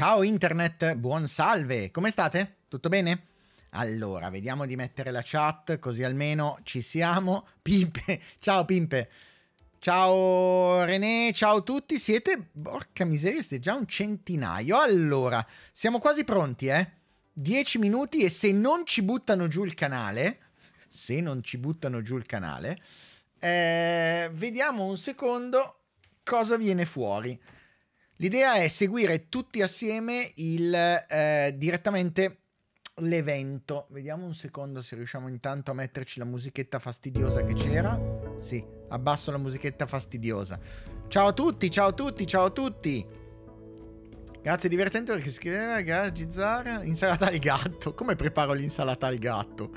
Ciao internet, buon salve, come state? Tutto bene? Allora, vediamo di mettere la chat così almeno ci siamo. Pimpe, ciao Pimpe. Ciao René, ciao a tutti, siete... Porca miseria, siete già un centinaio. Allora, siamo quasi pronti, eh? Dieci minuti e se non ci buttano giù il canale, se non ci buttano giù il canale, eh, vediamo un secondo cosa viene fuori. L'idea è seguire tutti assieme il, eh, direttamente l'evento. Vediamo un secondo se riusciamo intanto a metterci la musichetta fastidiosa che c'era. Sì, abbasso la musichetta fastidiosa. Ciao a tutti, ciao a tutti, ciao a tutti. Grazie, divertente perché scriveva Gagizzar. Insalata al gatto. Come preparo l'insalata al gatto?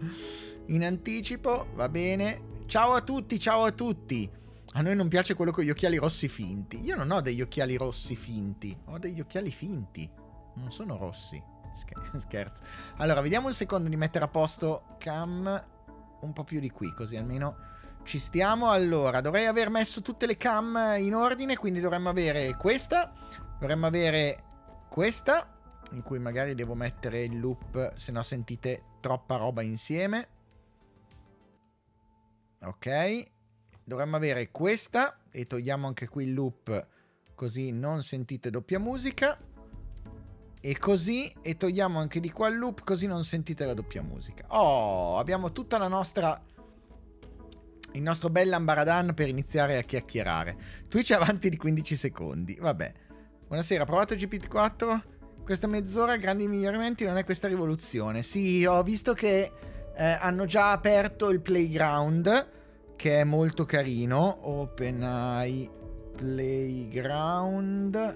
In anticipo, va bene. Ciao a tutti, ciao a tutti. A noi non piace quello con gli occhiali rossi finti. Io non ho degli occhiali rossi finti, ho degli occhiali finti. Non sono rossi. Scherzo. Allora, vediamo un secondo di mettere a posto cam un po' più di qui, così almeno ci stiamo. Allora, dovrei aver messo tutte le cam in ordine, quindi dovremmo avere questa, dovremmo avere questa, in cui magari devo mettere il loop, se no sentite troppa roba insieme. Ok dovremmo avere questa e togliamo anche qui il loop così non sentite doppia musica e così e togliamo anche di qua il loop così non sentite la doppia musica oh abbiamo tutta la nostra il nostro bel lambaradan per iniziare a chiacchierare Twitch è avanti di 15 secondi vabbè buonasera provato GPT-4 questa mezz'ora grandi miglioramenti non è questa rivoluzione sì ho visto che eh, hanno già aperto il playground che è molto carino. OpenAI Playground.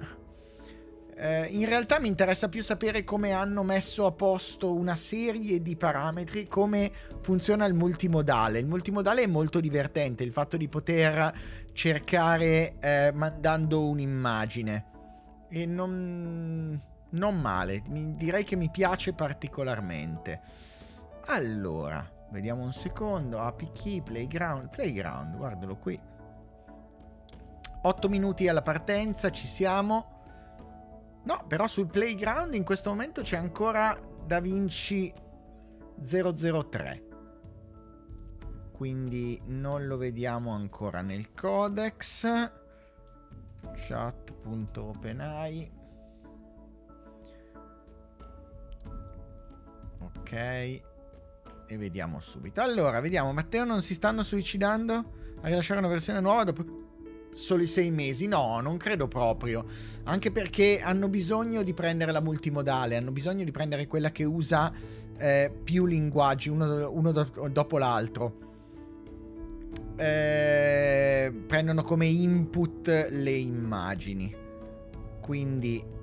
Eh, in realtà mi interessa più sapere come hanno messo a posto una serie di parametri, come funziona il multimodale. Il multimodale è molto divertente, il fatto di poter cercare eh, mandando un'immagine. E non, non male, mi, direi che mi piace particolarmente. Allora, Vediamo un secondo. API key, playground. Playground, guardalo qui. 8 minuti alla partenza, ci siamo. No, però sul playground in questo momento c'è ancora Da Vinci 003. Quindi non lo vediamo ancora nel codex. Chat.openai. Ok e vediamo subito. Allora, vediamo, Matteo non si stanno suicidando a rilasciare una versione nuova dopo soli sei mesi? No, non credo proprio. Anche perché hanno bisogno di prendere la multimodale, hanno bisogno di prendere quella che usa eh, più linguaggi uno, uno do- dopo l'altro. Eh, prendono come input le immagini. Quindi...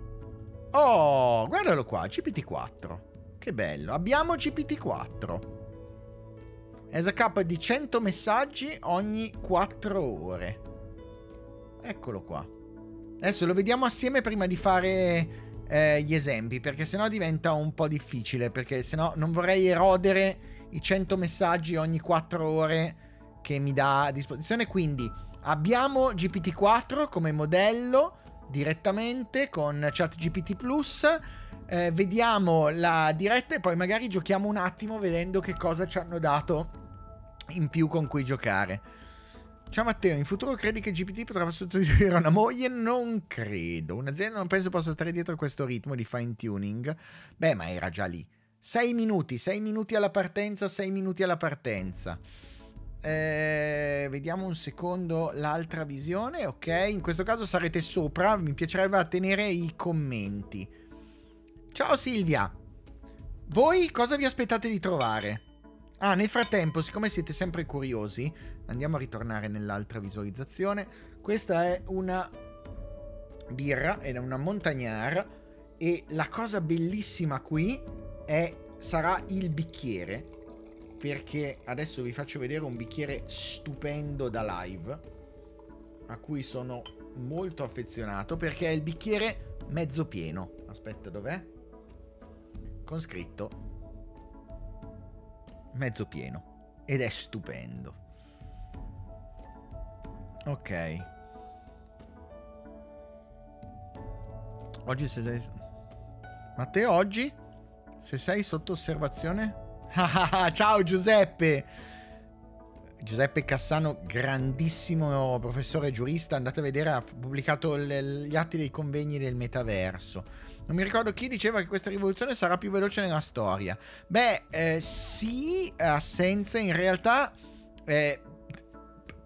Oh, guardalo qua, GPT-4. Che bello. Abbiamo GPT-4. SK di 100 messaggi ogni 4 ore. Eccolo qua. Adesso lo vediamo assieme prima di fare eh, gli esempi, perché sennò diventa un po' difficile, perché sennò non vorrei erodere i 100 messaggi ogni 4 ore che mi dà a disposizione. Quindi abbiamo GPT-4 come modello direttamente con ChatGPT Plus eh, vediamo la diretta e poi magari giochiamo un attimo vedendo che cosa ci hanno dato in più con cui giocare. Ciao Matteo, in futuro credi che GPT potrà sostituire una moglie? Non credo. Un'azienda non penso possa stare dietro a questo ritmo di fine tuning. Beh, ma era già lì. 6 minuti, 6 minuti alla partenza, 6 minuti alla partenza. Eh, vediamo un secondo l'altra visione, ok? In questo caso sarete sopra, mi piacerebbe tenere i commenti. Ciao Silvia! Voi cosa vi aspettate di trovare? Ah, nel frattempo, siccome siete sempre curiosi, andiamo a ritornare nell'altra visualizzazione. Questa è una birra, ed è una montagnar e la cosa bellissima qui è, sarà il bicchiere, perché adesso vi faccio vedere un bicchiere stupendo da live, a cui sono molto affezionato, perché è il bicchiere mezzo pieno. Aspetta, dov'è? con scritto mezzo pieno ed è stupendo. Ok. Oggi se sei... Matteo, oggi? Se sei sotto osservazione? Ciao Giuseppe! Giuseppe Cassano, grandissimo professore giurista, andate a vedere, ha pubblicato le, gli atti dei convegni del metaverso. Non mi ricordo chi diceva che questa rivoluzione sarà più veloce nella storia. Beh, eh, sì, assenza, In realtà eh,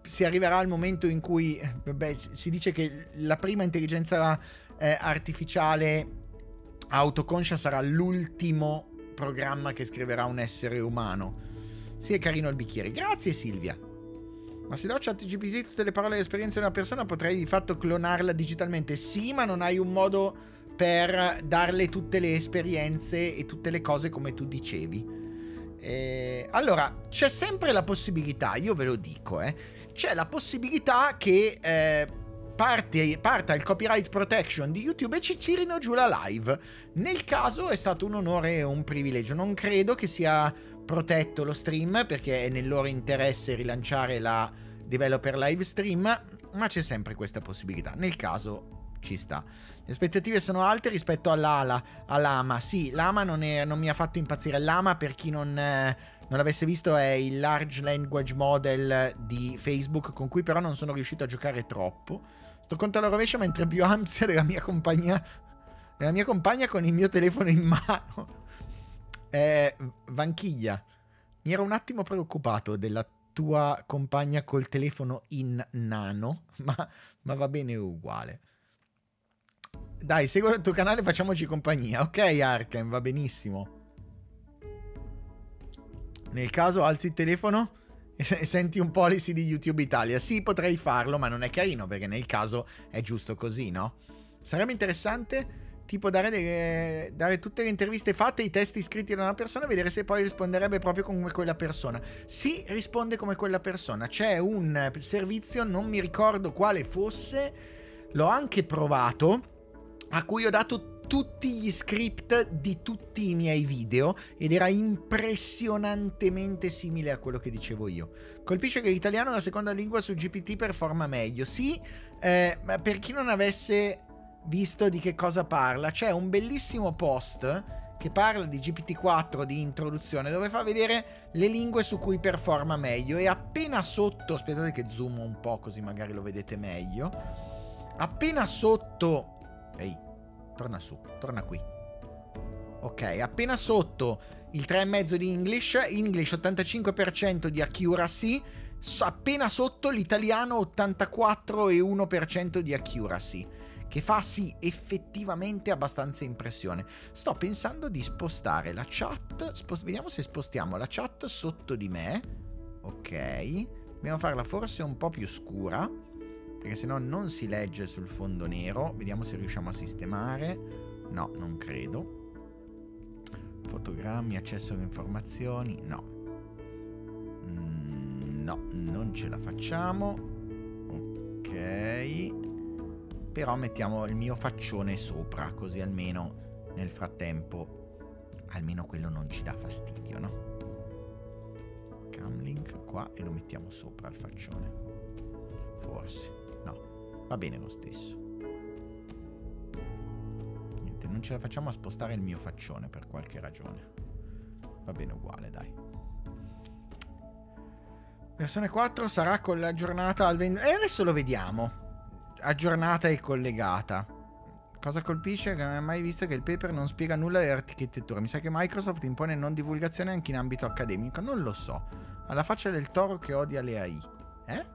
si arriverà al momento in cui beh, si dice che la prima intelligenza eh, artificiale autoconscia sarà l'ultimo programma che scriverà un essere umano. Sì, è carino il bicchiere. Grazie Silvia. Ma se do ChatGPT tutte le parole e le esperienze di una persona potrei di fatto clonarla digitalmente. Sì, ma non hai un modo per darle tutte le esperienze e tutte le cose come tu dicevi. Eh, allora, c'è sempre la possibilità, io ve lo dico, eh, c'è la possibilità che eh, parte, parta il copyright protection di YouTube e ci tirino giù la live. Nel caso è stato un onore e un privilegio, non credo che sia protetto lo stream perché è nel loro interesse rilanciare la developer live stream, ma c'è sempre questa possibilità. Nel caso ci sta. Le aspettative sono alte rispetto all'ala, all'ama. Sì, l'ama non, è, non, mi ha fatto impazzire. L'ama, per chi non, eh, non l'avesse visto, è il Large Language Model di Facebook, con cui però non sono riuscito a giocare troppo. Sto contro la rovescia mentre Bioamzia della mia compagnia... La mia compagna con il mio telefono in mano. Eh, Vanchiglia, mi ero un attimo preoccupato della tua compagna col telefono in nano, ma, ma va bene uguale. Dai, seguo il tuo canale, e facciamoci compagnia. Ok, Arkham, va benissimo. Nel caso alzi il telefono e senti un policy di YouTube Italia. Sì, potrei farlo, ma non è carino perché nel caso è giusto così, no? Sarebbe interessante tipo dare, delle, dare tutte le interviste fatte, i testi scritti da una persona e vedere se poi risponderebbe proprio come quella persona. Sì, risponde come quella persona. C'è un servizio, non mi ricordo quale fosse, l'ho anche provato a cui ho dato tutti gli script di tutti i miei video ed era impressionantemente simile a quello che dicevo io. Colpisce che l'italiano è la seconda lingua su GPT performa meglio. Sì, eh, ma per chi non avesse visto di che cosa parla, c'è un bellissimo post che parla di GPT-4 di introduzione dove fa vedere le lingue su cui performa meglio e appena sotto, aspettate che zoom un po' così magari lo vedete meglio, appena sotto Ehi, torna su, torna qui. Ok, appena sotto il 3,5 di English, English 85% di accuracy, appena sotto l'italiano 84,1% di accuracy, che fa sì effettivamente abbastanza impressione. Sto pensando di spostare la chat, spost vediamo se spostiamo la chat sotto di me. Ok, dobbiamo farla forse un po' più scura perché se no non si legge sul fondo nero. Vediamo se riusciamo a sistemare. No, non credo. Fotogrammi, accesso alle informazioni. No. Mm, no, non ce la facciamo. Ok. Però mettiamo il mio faccione sopra, così almeno nel frattempo almeno quello non ci dà fastidio, no? link qua e lo mettiamo sopra il faccione. Forse. Va bene lo stesso. Niente, non ce la facciamo a spostare il mio faccione per qualche ragione. Va bene uguale, dai. Versione 4 sarà con l'aggiornata al 20... E eh, adesso lo vediamo. Aggiornata e collegata. Cosa colpisce? Che non è mai visto che il paper non spiega nulla dell'architettura. Mi sa che Microsoft impone non divulgazione anche in ambito accademico. Non lo so. Alla faccia del toro che odia le AI. Eh?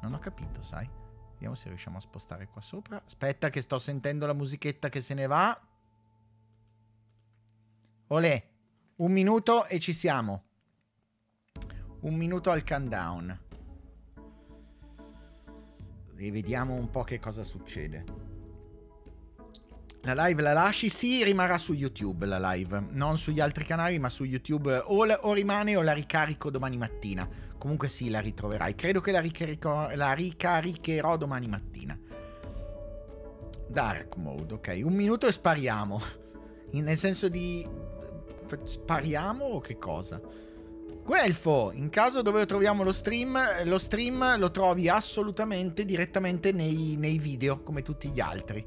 Non ho capito, sai? Vediamo se riusciamo a spostare qua sopra. Aspetta che sto sentendo la musichetta che se ne va. Olè, un minuto e ci siamo. Un minuto al countdown. E vediamo un po' che cosa succede. La live la lasci? Sì, rimarrà su YouTube la live. Non sugli altri canali, ma su YouTube o, o rimane o la ricarico domani mattina. Comunque sì, la ritroverai. Credo che la, ricarico, la ricaricherò domani mattina. Dark mode, ok. Un minuto e spariamo. In, nel senso di... Spariamo o che cosa? Guelfo, in caso dove troviamo lo stream, lo stream lo trovi assolutamente direttamente nei, nei video, come tutti gli altri.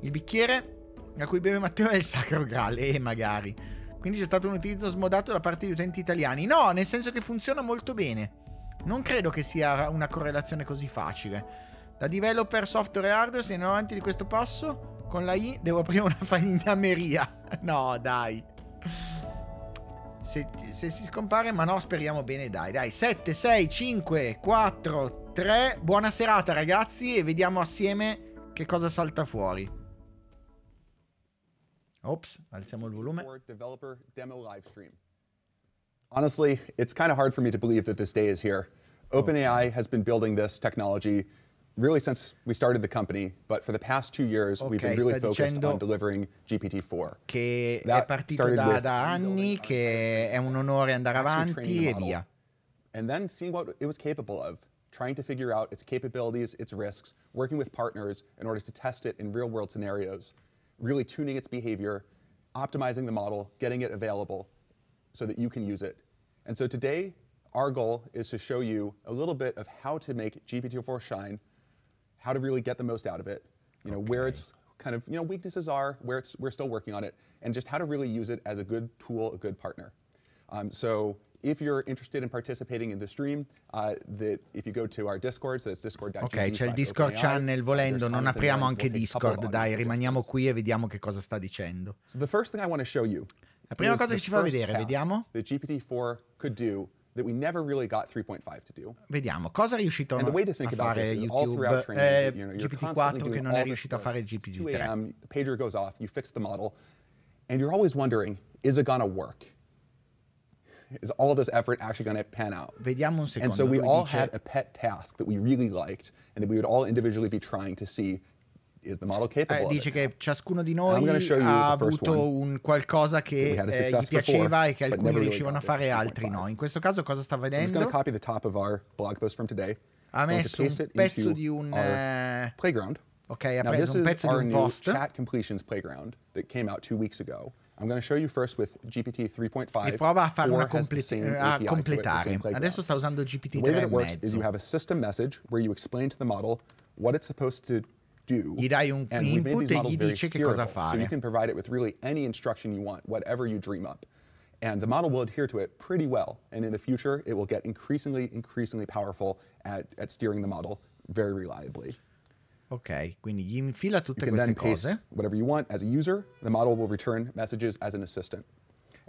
Il bicchiere a cui beve Matteo è il Sacro Graal, e eh, magari. Quindi c'è stato un utilizzo smodato da parte di utenti italiani. No, nel senso che funziona molto bene. Non credo che sia una correlazione così facile. Da developer software e hardware, se andiamo avanti di questo passo, con la I devo aprire una falegnameria. No, dai. Se, se, si scompare, ma no, speriamo bene, dai, dai. 7, 6, 5, 4, 3. Buona serata, ragazzi, e vediamo assieme che cosa salta fuori. alziamo il volume. Developer demo live stream. Honestly, it's kind of hard for me to believe that this day is here. Oh. OpenAI has been building this technology really since we started the company, but for the past two years okay, we've been really focused on delivering GPT-4. Che that è partito da, da anni, che è un onore andare avanti e via. And then seeing what it was capable of, trying to figure out its capabilities, its risks, working with partners in order to test it in real world scenarios really tuning its behavior, optimizing the model, getting it available so that you can use it. And so today, our goal is to show you a little bit of how to make GPT-4 shine, how to really get the most out of it, you know, okay. where its kind of you know weaknesses are, where it's we're still working on it, and just how to really use it as a good tool, a good partner. Um, so If you're interested in participating in the stream, uh, that if you go to our Discord, so that's discord.gg. Ok, c'è il Discord channel volendo, non apriamo anche Discord, dai, rimaniamo qui e vediamo che cosa sta dicendo. So the first thing I want to show you. La prima cosa che ci fa vedere, vediamo. The GPT-4 could do that we never really got 3.5 to do. Vediamo cosa è riuscito a, fare YouTube eh, you know, GPT-4 che non è riuscito a fare GPT-3. Pager goes off, you fix the model and you're always wondering is it gonna work? is all of this effort actually going to pan out? Vediamo un secondo. And so we all dice, had a pet task that we really liked and that we would all individually be trying to see is the model capable eh, dice che ciascuno di noi ha avuto un qualcosa che eh, gli piaceva before, e che alcuni really riuscivano a fare, altri no. In questo caso cosa sta vedendo? the copy top of our blog post from today. Ha messo un pezzo di un eh, playground. Ok, ha preso un pezzo di un post. chat completions playground that came out two weeks ago. I'm going to show you first with GPT 3.5. E prova a farla complete, uh, a completare. Adesso sta usando GPT 3.5. The way that it works is you have a system message where you explain to the model what it's supposed to do. Gli dai un input e gli dice che cosa fare. So you can provide it with really any instruction you want, whatever you dream up. And the model will adhere to it pretty well. And in the future, it will get increasingly, increasingly powerful at, at steering the model very reliably. Ok, quindi gli infila tutte queste cose. Whatever you want as a user, the model will return messages as an assistant.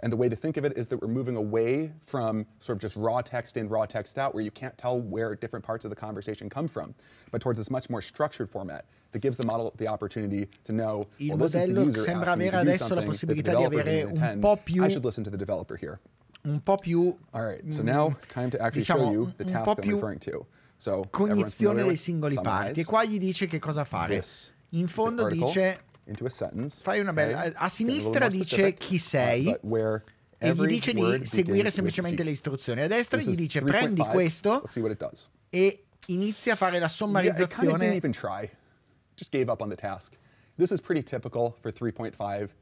And the way to think of it is that we're moving away from sort of just raw text in, raw text out, where you can't tell where different parts of the conversation come from, but towards this much more structured format that gives the model the opportunity to know. Il well, modello sembra avere adesso la possibilità di avere un po' più. I should listen to the developer here. Un po' più. All right, so now mm, time to actually diciamo, show you the task I'm referring to. So, Cognizione dei singoli parti. E qua gli dice che cosa fare. In fondo dice... Sentence, fai una bella... Okay, a sinistra dice chi sei e gli dice di seguire semplicemente le istruzioni. A destra gli dice prendi questo e inizia a fare la sommarizzazione. Yeah, I didn't even try. Just gave up on the task. This is pretty typical for 3.5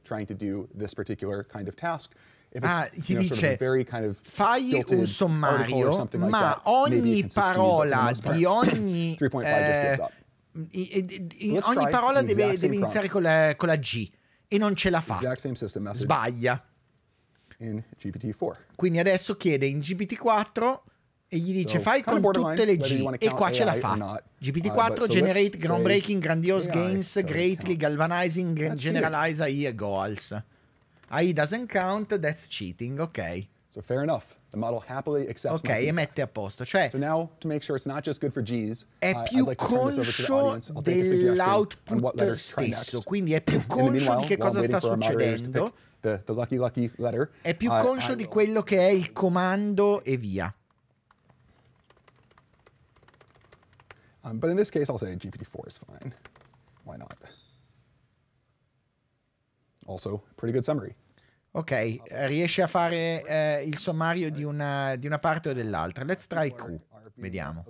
trying to do this particular kind of task ah, ti know, dice, sort of kind of fagli un sommario, ma like ogni parola di ogni... eh, in, ogni parola deve, deve iniziare con la, con la G e non ce la fa. Sbaglia. Quindi adesso chiede in GPT-4 e gli dice so, fai con tutte le G e qua ce la fa. GPT-4 uh, generate groundbreaking, grandiose AI gains, greatly galvanizing, generalize AI goals. AI ah, doesn't count, that's cheating, ok. So fair enough. The model happily accepts ok, e mette a posto. Cioè, so now, to make sure it's not just good for G's, è I, più like conscio dell'output stesso, quindi è più conscio di che cosa sta succedendo. The, the lucky, lucky letter, è più uh, conscio I, di quello che è il comando e via. Um, but in this case, I'll say GPT-4 is fine. Why not? Also, pretty good summary. Ok, riesce a fare eh, il sommario di una, di una parte o dell'altra. Let's try Q. Vediamo.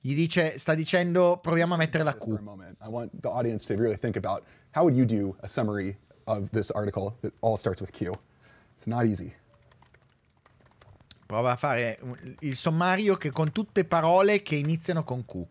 Gli dice, sta dicendo, proviamo a mettere la Q. I want the audience to really think about how would you do a summary of this article that all starts with Q. It's not easy. Prova a fare il sommario che con tutte parole che iniziano con Q.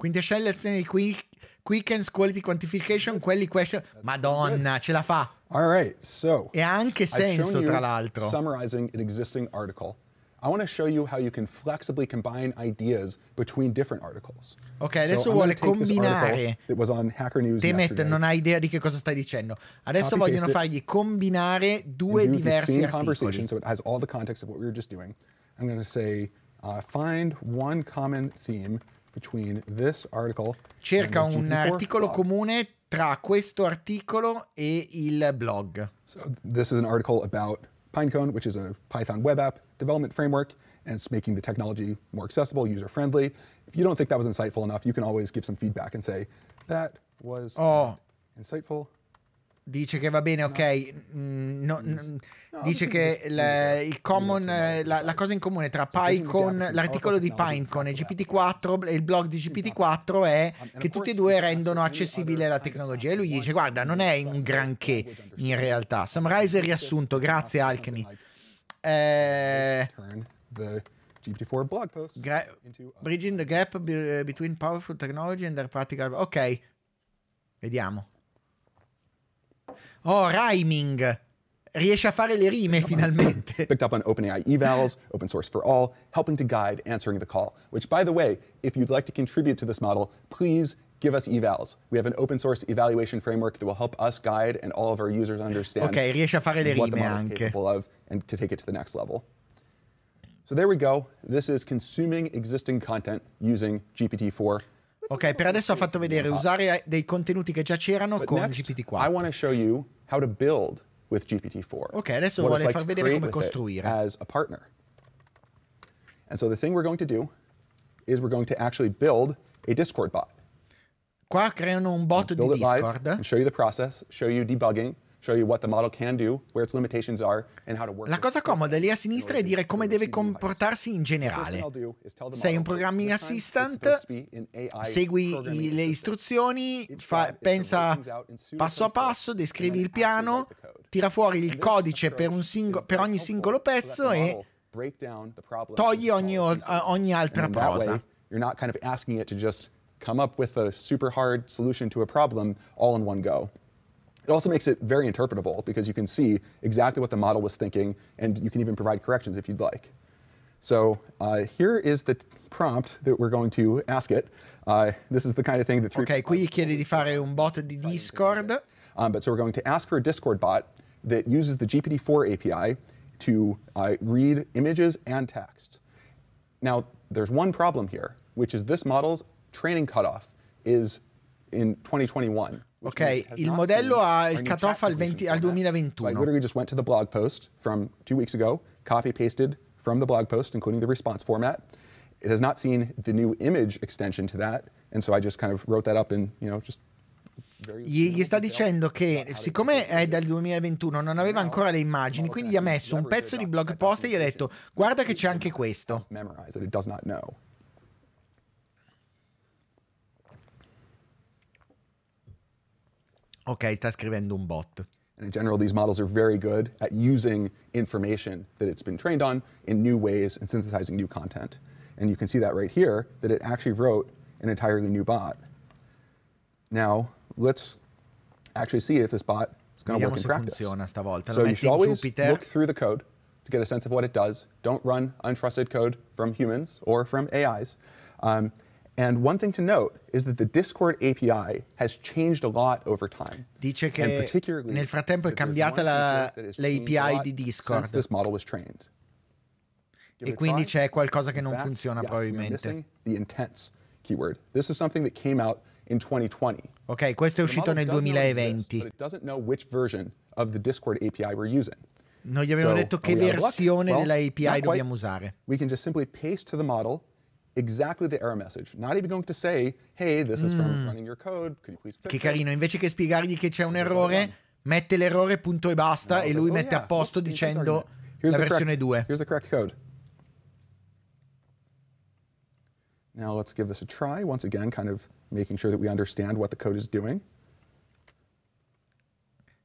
Quindi scegliersi i quick, Quickens Quality Quantification, quelli question. Madonna, ce la fa. All right, so. E ha anche senso, tra l'altro. Summarizing an existing article. I want to show you how you can flexibly combine ideas between different articles. Ok, adesso so vuole combinare. It was on Hacker News Temet non ha idea di che cosa stai dicendo. Adesso Copy vogliono fargli it, combinare due diversi articoli. So it has all the context of what we were just doing. I'm going to say uh, find one common theme between this article Cerca un articolo blog. comune tra questo articolo e il blog. So this is an article about Pinecone, which is a Python web app development framework, and it's making the technology more accessible, user-friendly. If you don't think that was insightful enough, you can always give some feedback and say, that was oh. insightful dice che va bene, no. ok. Mm, no, no, dice che il, il common, la, la, cosa in comune tra PyCon, l'articolo di PineCon e GPT-4 e il blog di GPT-4 è che tutti e due rendono accessibile la tecnologia. E lui dice: Guarda, non è un granché in realtà. Summarize il riassunto, grazie Alchemy. Eh, GPT-4 blog post. bridging the gap between powerful technology and their practical. Ok, vediamo. Oh, rhyming. Riesce a fare le rime finalmente. Picked up on OpenAI evals, open source for all, helping to guide answering the call. Which, by the way, if you'd like to contribute to this model, please give us evals. We have an open source evaluation framework that will help us guide and all of our users understand okay, riesce a fare le rime what the model is capable of and to take it to the next level. So there we go. This is consuming existing content using GPT-4. Ok, per adesso ha fatto vedere usare dei contenuti che già c'erano con GPT-4. Ok, adesso vuole far vedere come costruire. And so the thing we're going to do is we're going to actually build a Discord bot. Qua creano un bot di Discord. Live, show you the process, show you debugging, la cosa comoda lì a sinistra è dire come deve comportarsi in generale. Sei un programming assistant, segui le istruzioni, fa, pensa passo a passo, descrivi il piano, tira fuori il codice per, singo, per ogni singolo pezzo e togli ogni, ogni altra prosa. You're not kind of asking it to just come up with a super hard solution to a problem all in one go. It also makes it very interpretable because you can see exactly what the model was thinking and you can even provide corrections if you'd like. So uh, here is the prompt that we're going to ask it. Uh, this is the kind of thing that... Ok, qui chiede di fare un bot di Discord. Um, but so we're going to ask for a Discord bot that uses the GPT-4 API to uh, read images and text. Now, there's one problem here, which is this model's training cutoff is in 2021. Ok, il modello ha il cutoff al, 20, al 2021. So I literally just went to the blog post from two weeks ago, copy pasted from the blog post, including the response format. It has not seen the new image extension to that, and so I just kind of wrote that up and, you know, just gli, gli, sta dicendo che siccome è dal 2021 non aveva ancora le immagini, quindi gli ha messo un pezzo di blog post e gli ha detto guarda che c'è anche questo. Ok, sta scrivendo un bot. And in general, these models are very good at using information that it's been trained on in new ways and synthesizing new content. And you can see that right here, that it actually wrote an entirely new bot. Now, let's actually see if this bot is going to work in practice. So you should always Jupiter. look through the code to get a sense of what it does. Don't run untrusted code from humans or from AIs. Um, And one thing to note is that the Discord API has changed a lot over time. Dice che nel frattempo è cambiata la, l'API di Discord. Since this model was trained. E quindi c'è qualcosa che non fact, funziona yes, probabilmente. The intents keyword. This is something that came out in 2020. Ok, questo è uscito nel 2020. Exist, non gli avevano so, detto che versione well, dell'API dobbiamo usare. We can just simply paste to the model exactly the error message. Not even going to say, hey, this is from mm. running your code, could you please fix Che carino, invece che spiegargli che c'è un errore, mette l'errore punto e basta e cioè, lui like, oh, mette oh, yeah, a posto dicendo la versione 2. Here's the correct code. Now let's give this a try, once again, kind of making sure that we understand what the code is doing.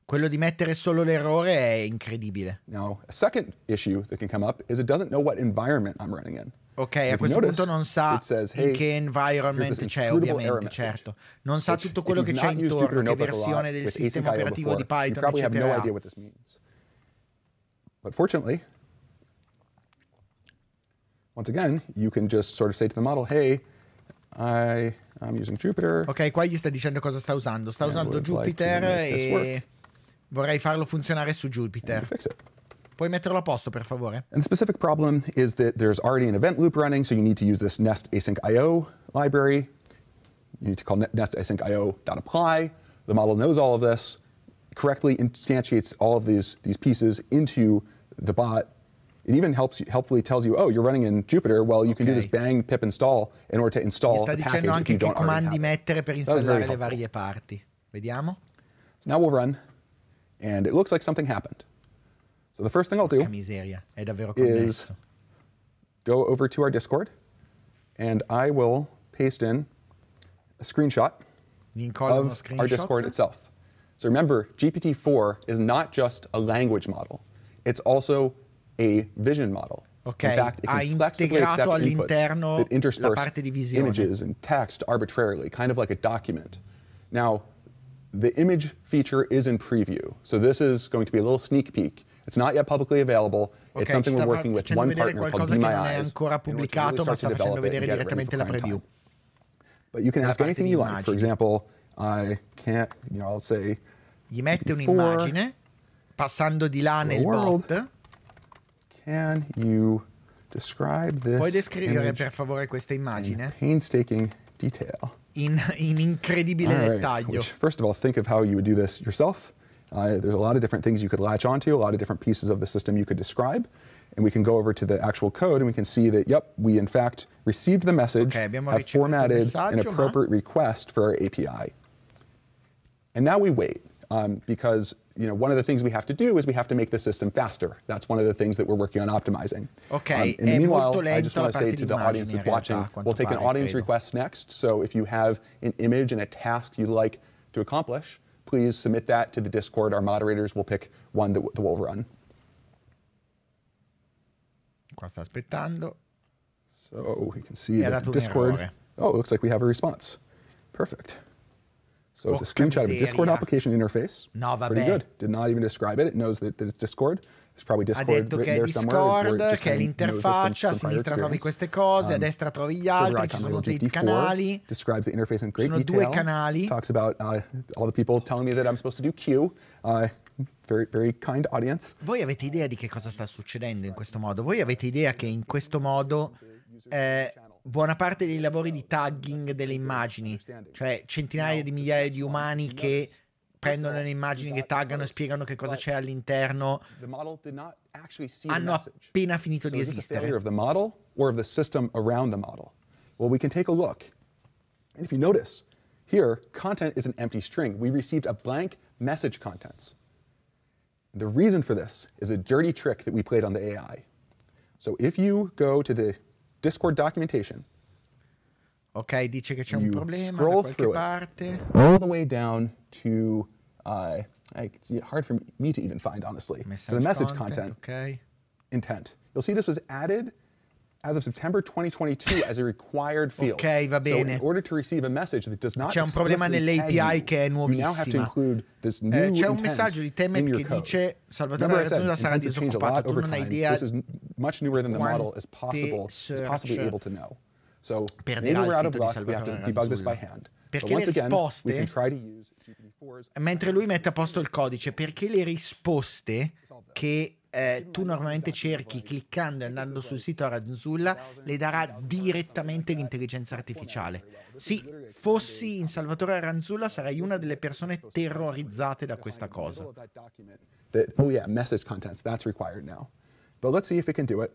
Quello di mettere solo l'errore è incredibile. Now, a second issue that can come up is it doesn't know what environment I'm running in. Ok, a questo punto non sa says, hey, in che environment c'è, ovviamente, certo. Non sa tutto quello che c'è intorno, che versione del sistema operativo di Python, eccetera. No But fortunately, once again, you can just sort of say to the model, hey, I, I'm using Jupyter. Ok, qua gli sta dicendo cosa sta usando. Sta usando Jupyter like e vorrei farlo funzionare su Jupyter. fix it. Puoi metterlo a posto, per favore? And the specific problem is that there's already an event loop running, so you need to use this nest async IO library. You need to call nest async IO.apply. The model knows all of this, correctly instantiates all of these, these pieces into the bot. It even helps you, helpfully tells you, oh, you're running in Jupyter. Well, you okay. can do this bang pip install in order to install the package if you don't already have mettere per installare le varie parti. Vediamo. So now we'll run, and it looks like something happened. So the first thing I'll do is go over to our Discord, and I will paste in a screenshot of screenshot? our Discord itself. So remember, GPT-4 is not just a language model. It's also a vision model. Okay. In fact, it can flexibly accept inputs that intersperse images and text arbitrarily, kind of like a document. Now, the image feature is in preview, so this is going to be a little sneak peek it's not yet publicly available. Okay, It's something we're working with one partner called Be My Eyes. in which we really start to develop it and get ready for But you can ask anything you like. For example, I can't, you know, I'll say Gli mette Before un'immagine, passando di là nel world. bot. Can you describe this Puoi descrivere image per favore questa in painstaking detail? in, in incredibile dettaglio. which, first of all, think of how you would do this yourself. Uh, there's a lot of different things you could latch onto, a lot of different pieces of the system you could describe. And we can go over to the actual code and we can see that, yep, we in fact received the message, okay, have formatted an appropriate request for our API. And now we wait um, because you know, one of the things we have to do is we have to make the system faster. That's one of the things that we're working on optimizing. Okay. Um, and meanwhile, I just want to say to the audience that's watching, we we'll take an audience credo. request next. So if you have an image and a task you'd like to accomplish, please submit that to the Discord. Our moderators will pick one that, that will run. Qua sta aspettando. So we can see that Discord. Oh, it looks like we have a response. Perfect. So it's a screenshot of a Discord eh. application interface. No, Pretty good. Did not even describe it. It knows that, that it's Discord. ha detto che è Discord, che è l'interfaccia, a sinistra trovi queste cose, a um, destra trovi gli altri, ci sono dei canali, ci sono due canali. Talks about uh, all the people telling me that I'm supposed to do Q. Uh, Very, very kind audience. Voi avete idea di che cosa sta succedendo in questo modo? Voi avete idea che in questo modo eh, buona parte dei lavori di tagging delle immagini, cioè centinaia di migliaia di umani che prendono le immagini che taggano e spiegano che cosa c'è all'interno, hanno appena finito di esistere. Well, we can take a look. And if you notice, here, content is an empty string. We received a blank message contents. The reason for this is a dirty trick that we played on the AI. So if you go to the Discord documentation, Ok, dice che c'è un problema da qualche parte. All the way down to uh, it's hard for me to even find, honestly. Message the message content, content okay. intent. You'll see this was added as of September 2022 as a required field. Ok, va bene. So in order to receive a message that does not C'è un problema nell'API che è nuovissima. Eh, c'è un messaggio di Temet che code. dice Salvatore said sarà disoccupato, a lot over time. This is much newer than the model is possible, is possibly able to know. So maybe we're out of luck, we have to debug this by hand. Perché le risposte, mentre lui mette a posto il codice, perché le risposte che eh, tu normalmente cerchi cliccando e andando sul sito Aranzulla le darà direttamente l'intelligenza artificiale. Sì, fossi in Salvatore Aranzulla sarei una delle persone terrorizzate da questa cosa. Oh yeah, message contents, that's required now. But let's see if it can do it.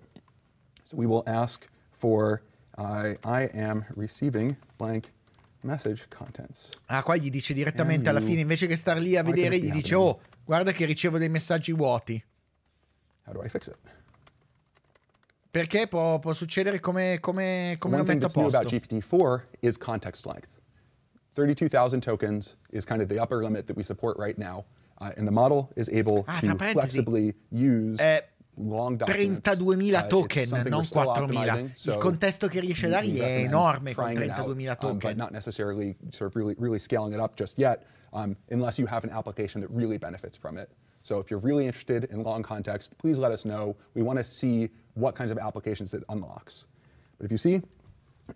So we will ask for I, I am receiving blank Message contents. Ah, qua gli dice direttamente alla fine, invece che star lì a vedere, gli dice, oh, guarda che ricevo dei messaggi vuoti. How do I fix it? Perché può, può succedere come, come, come so lo metto a posto. about GPT-4 is context length. 32,000 tokens is kind of the upper limit that we support right now. Uh, and the model is able ah, to flexibly use eh, 32.000 uh, token, non 4.000. Il contesto che riesce a dargli è enorme con 32.000 um, token. not necessarily sort of really, really scaling it up just yet, um, unless you have an application that really benefits from it. So if you're really interested in long context, please let us know. We want to see what kinds of applications it unlocks. But if you see,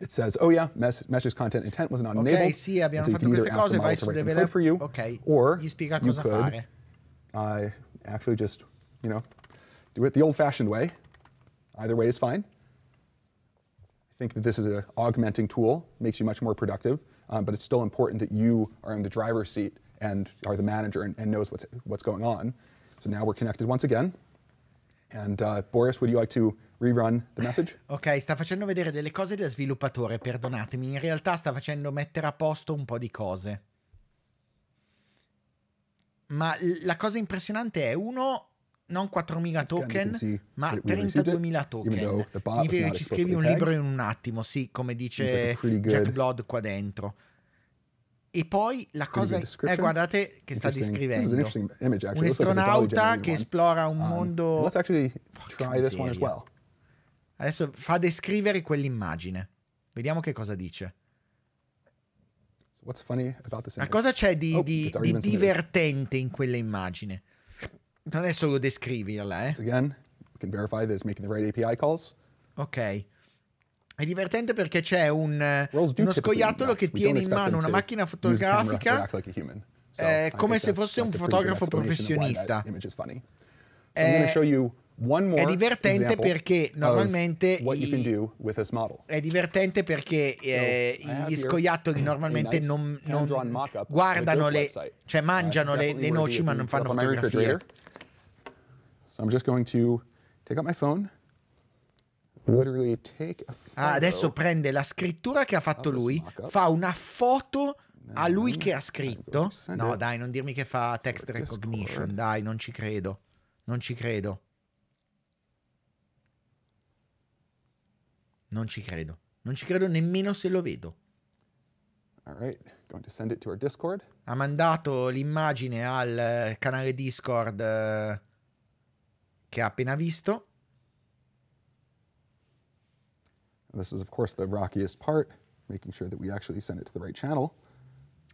it says, oh yeah, mes message content intent was not okay, So Sì, abbiamo so fatto queste cose, write su deve... for you, Ok, or gli spiega cosa could, fare. Uh, actually just, you know, do it the old-fashioned way. Either way is fine. I think that this is an augmenting tool, makes you much more productive, um, but it's still important that you are in the driver's seat and are the manager and, and knows what's, what's going on. So now we're connected once again. And uh, Boris, would you like to rerun the message? Ok, sta facendo vedere delle cose da sviluppatore, perdonatemi. In realtà sta facendo mettere a posto un po' di cose. Ma la cosa impressionante è uno non 4.000 token, ma 32.000 token. Significa che ci scrivi un libro in un attimo, sì, come dice Jack Blood qua dentro. E poi la cosa, eh, guardate che sta descrivendo, un astronauta che esplora un um, mondo... let's actually try this one as well. Adesso fa descrivere quell'immagine. Vediamo che cosa dice. La cosa c'è di, oh, di, di divertente in quell'immagine? Non è solo descriverla, eh. Again, we can verify that it's making the right API calls. Ok. È divertente perché c'è un, uno scoiattolo che tiene in mano una macchina fotografica eh, come se fosse un fotografo professionista. Eh, è, è divertente perché eh, normalmente i, è divertente perché eh, gli scoiattoli normalmente non, non guardano le, cioè mangiano le, le noci ma non fanno fotografie. So I'm just going to take out my phone. Literally take a ah, photo ah, adesso prende la scrittura che ha fatto lui, fa una foto a lui che ha scritto. No, dai, non dirmi che fa text recognition, dai, non ci credo. Non ci credo. Non ci credo. Non ci credo nemmeno se lo vedo. Right. Ha mandato l'immagine al eh, canale Discord. Eh, che ha appena visto. This is of course the rockiest part, making sure that we actually send it to the right channel.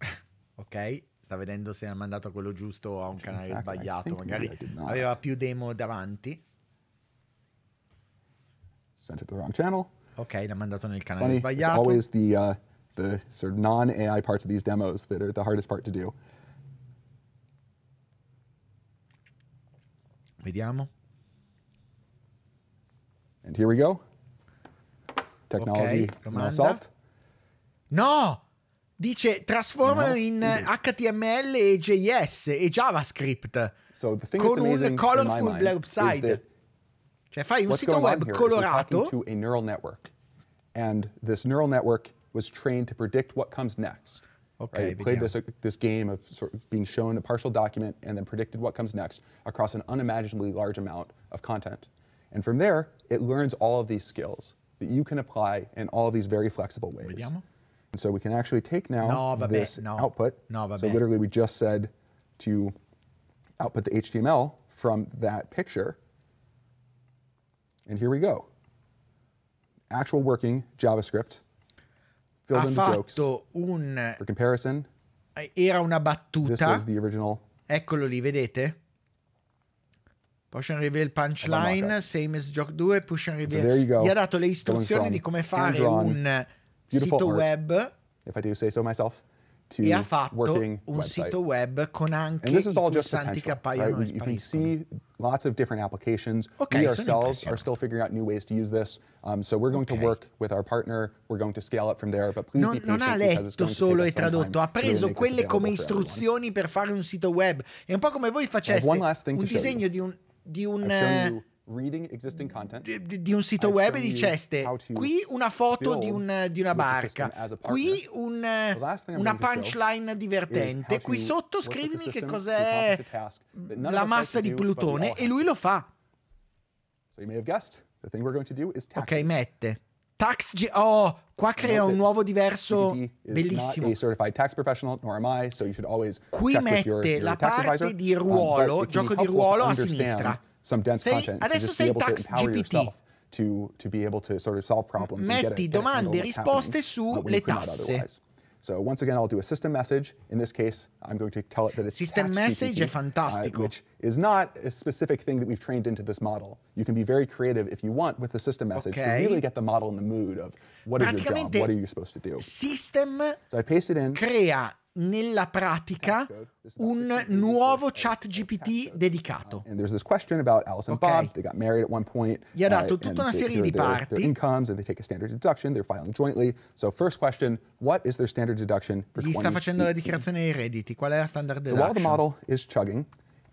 ok, sta vedendo se ha mandato quello giusto o a un Which canale fact, sbagliato, magari aveva più demo davanti. Sent it to the wrong channel. Ok, l'ha mandato nel canale Funny, sbagliato. It's always the, uh, the sort of non-AI parts of these demos that are the hardest part to do. Vediamo. And here we go. Technology okay, no soft. No! Dice trasformano no. in HTML e JS e JavaScript so the thing con un colorful website. Cioè fai un sito web colorato. To a neural network. And this neural network was trained to predict what comes next. Okay, right? played this, uh, this game of sort of being shown a partial document and then predicted what comes next across an unimaginably large amount of content. And from there, it learns all of these skills that you can apply in all of these very flexible ways. And so we can actually take now this no. output. So literally we just said to output the HTML from that picture. And here we go. Actual working JavaScript. Filled ha in the jokes. Un... For comparison. Eh, era una battuta. This was the original. Eccolo lì, vedete? Push and Reveal Punchline, same as Jock 2, Push and Reveal. So Gli ha dato le istruzioni di come fare un sito web. If I do say so myself. e ha fatto un website. sito web con anche i this che appaiono just potential, right? You can see lots of different applications. Okay, we ourselves are still figuring out new ways to use this. Um, so we're going okay. to work with our partner. We're going to scale up from there. But please non, be non ha letto solo e tradotto, ha preso really quelle come istruzioni per fare un sito web. È un po' come voi faceste un disegno di un di un... Eh, di, di, un sito web e diceste qui una foto di, un, di una barca, qui un, una punchline divertente, qui sotto scrivimi che cos'è la massa di Plutone e lui lo fa. Ok, mette. Tax G- oh, qua crea un nuovo diverso bellissimo. Professional, I, so Qui mette your, your la parte di um, ruolo, um, gioco di ruolo a sinistra. Sei, adesso sei Tax GPT. To, to sort of Metti domande e risposte sulle tasse. So once again, I'll do a system message. In this case, I'm going to tell it that it's system message GPT, eh, fantastico. Uh, which is not a specific thing that we've trained into this model. You can be very creative if you want with the system message okay. to really get the model in the mood of what is your job, what are you supposed to do. System so I paste it in. Crea nella pratica un nuovo chat GPT um, dedicato. Okay. Gli ha dato tutta una serie di parti. Gli sta facendo la dichiarazione dei redditi. Qual è la standard deduction? So while the model is chugging,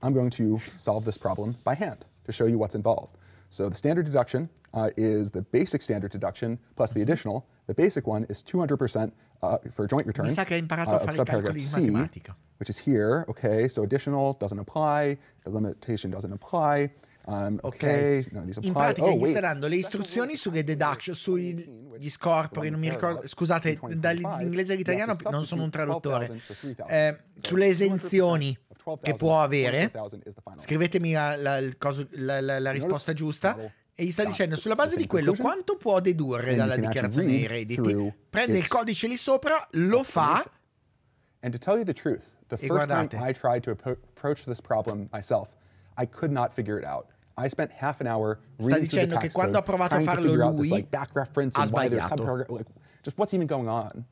I'm going to solve this problem by hand to show you what's involved. So the standard deduction uh, is the basic standard deduction plus the additional. The basic one is 200% uh, for joint return uh, of subparagraph C, which is here. Okay, so additional doesn't apply. The limitation doesn't apply. Um, okay. ok, in pratica oh, gli wait. sta dando le istruzioni su che deduction, sugli scorpori, non mi ricordo, scusate, dall'inglese all'italiano non sono un traduttore, eh, sulle esenzioni che può avere, scrivetemi la, la, la, la risposta giusta, e gli sta esatto. dicendo sulla base di quello quanto può dedurre dalla dichiarazione dei redditi, prende il codice lì sopra, lo fa, And to tell you the truth, the first guardate. time I tried to approach this problem myself, I could not figure it out. I spent half an hour Sta dicendo che quando ha provato a farlo lui, this, like, back ha sbagliato. Like, just what's even going on?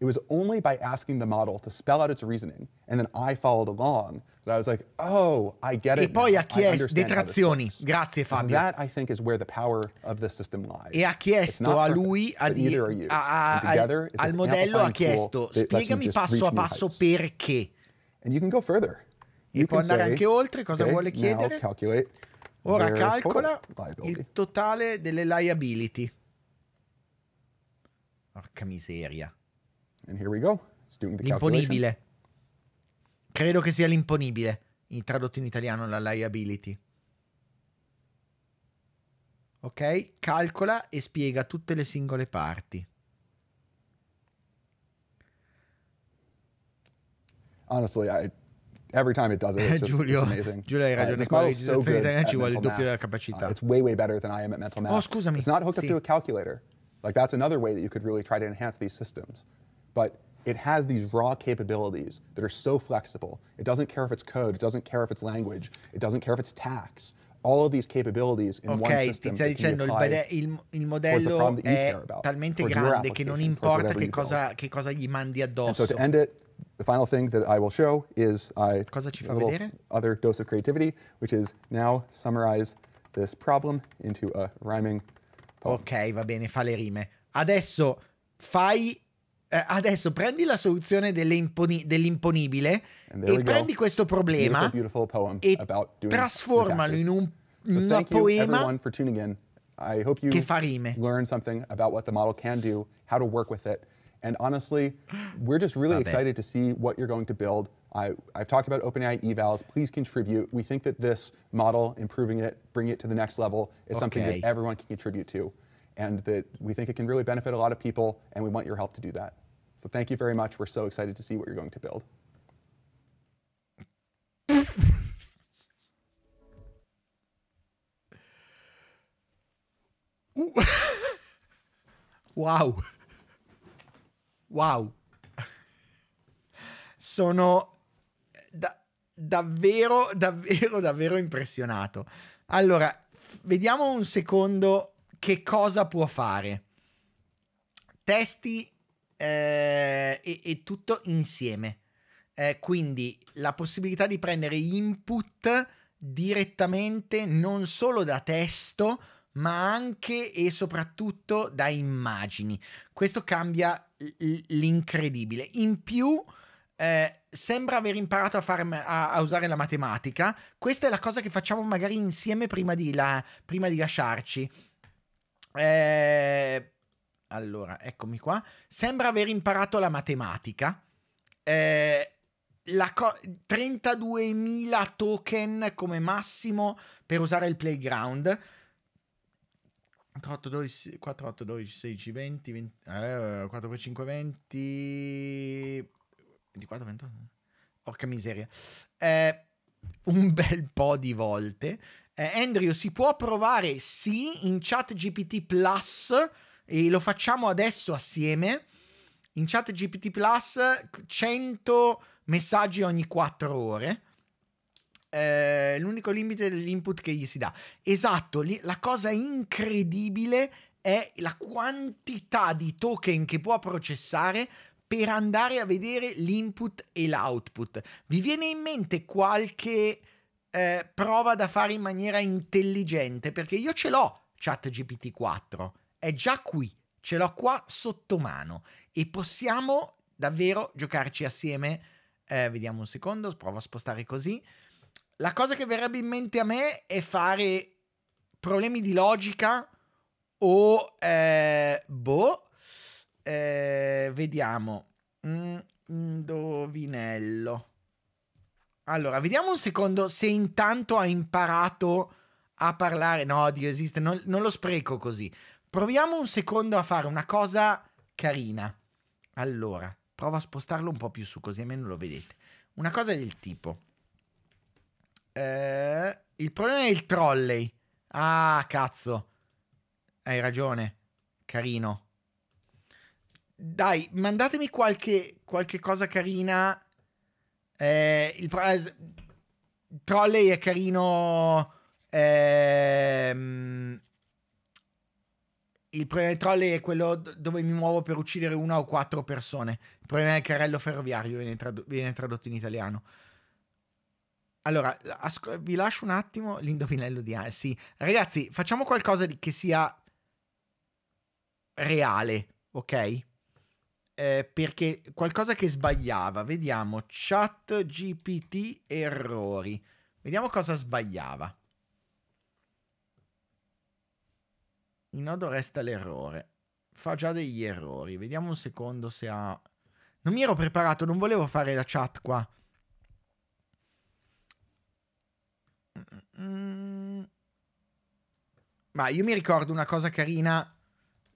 It was only by asking the model to spell out its reasoning, and then I followed along, that I was like, oh, I get it. E poi ha chiesto detrazioni. Grazie Fabio. That, I think, is where the power of the system lies. E ha chiesto a lui, a di, a, a, together, al modello ha chiesto, spiegami passo a passo perché. And you can go further. E you può andare say, anche oltre, cosa okay, vuole chiedere? Ora calcola il totale delle liability. Porca miseria. L'imponibile. Credo che sia l'imponibile, tradotto in italiano la liability. Ok? Calcola e spiega tutte le singole parti. Honestly, I every time it does it, it's just Giulio, it's amazing. Giulio hai uh, ragione, uh, con so italiana ci vuole il doppio della capacità. Uh, it's way way better than I am at mental oh, math. Oh, scusami. It's not hooked sì. up to a calculator. Like that's another way that you could really try to enhance these systems. But it has these raw capabilities that are so flexible. It doesn't care if it's code, it doesn't care if it's language, it doesn't care if it's tax. All of these capabilities in okay, one system ti sta dicendo il, il, il modello è talmente grande che non importa che cosa, che cosa gli mandi addosso. And so to end it, the final thing that I will show is I Cosa ci other dose of creativity, which is now summarize this problem into a rhyming poem. Ok, va bene, fa le rime. Adesso fai eh, adesso prendi la soluzione dell'imponibile dell e prendi go. questo problema e trasformalo in un so una poema che fa rime. Learn something about what the model can do, how to work with it. And honestly, we're just really Love excited it. to see what you're going to build. I, have talked about OpenAI evals. Please contribute. We think that this model, improving it, bringing it to the next level, is okay. something that everyone can contribute to. And that we think it can really benefit a lot of people, and we want your help to do that. So thank you very much. We're so excited to see what you're going to build. wow. wow, sono eh, da- davvero, davvero, davvero impressionato. Allora, vediamo un secondo che cosa può fare. Testi eh, e, e, tutto insieme. Eh, quindi la possibilità di prendere input direttamente non solo da testo, ma anche e soprattutto da immagini. Questo cambia l'incredibile. In più, eh, sembra aver imparato a, far, a, a, usare la matematica. Questa è la cosa che facciamo magari insieme prima di, la, prima di lasciarci. Eh, allora, eccomi qua. Sembra aver imparato la matematica. Eh, la co- 32.000 token come massimo per usare il playground. 482, 482 16 20, 20 eh, 5 20 24 28 porca miseria eh, un bel po' di volte eh, Andrew si può provare sì in chat GPT plus e lo facciamo adesso assieme in chat GPT plus 100 messaggi ogni 4 ore eh, l'unico limite dell'input che gli si dà. Esatto, li, la cosa incredibile è la quantità di token che può processare per andare a vedere l'input e l'output. Vi viene in mente qualche eh, prova da fare in maniera intelligente? Perché io ce l'ho ChatGPT 4, è già qui, ce l'ho qua sotto mano e possiamo davvero giocarci assieme. Eh, vediamo un secondo, provo a spostare così la cosa che verrebbe in mente a me è fare problemi di logica o eh, boh, eh, vediamo. Mm, indovinello. Allora, vediamo un secondo se intanto ha imparato a parlare. No, Dio esiste, non, non lo spreco così. Proviamo un secondo a fare una cosa carina. Allora, provo a spostarlo un po' più su così almeno lo vedete. Una cosa del tipo. Eh, il problema è il trolley. Ah, cazzo. Hai ragione. Carino. Dai, mandatemi qualche, qualche cosa carina. Eh, il, eh, trolley è carino. Ehm, il problema del trolley è quello dove mi muovo per uccidere una o quattro persone. Il problema è il carrello ferroviario viene, trad viene tradotto in italiano. Allora, asco- vi lascio un attimo l'indovinello di Ansi. Ragazzi, facciamo qualcosa di- che sia reale, ok? Eh, perché qualcosa che sbagliava, vediamo, chat GPT errori. Vediamo cosa sbagliava. Il nodo resta l'errore. Fa già degli errori. Vediamo un secondo se ha... Non mi ero preparato, non volevo fare la chat qua. Ma io mi ricordo una cosa carina.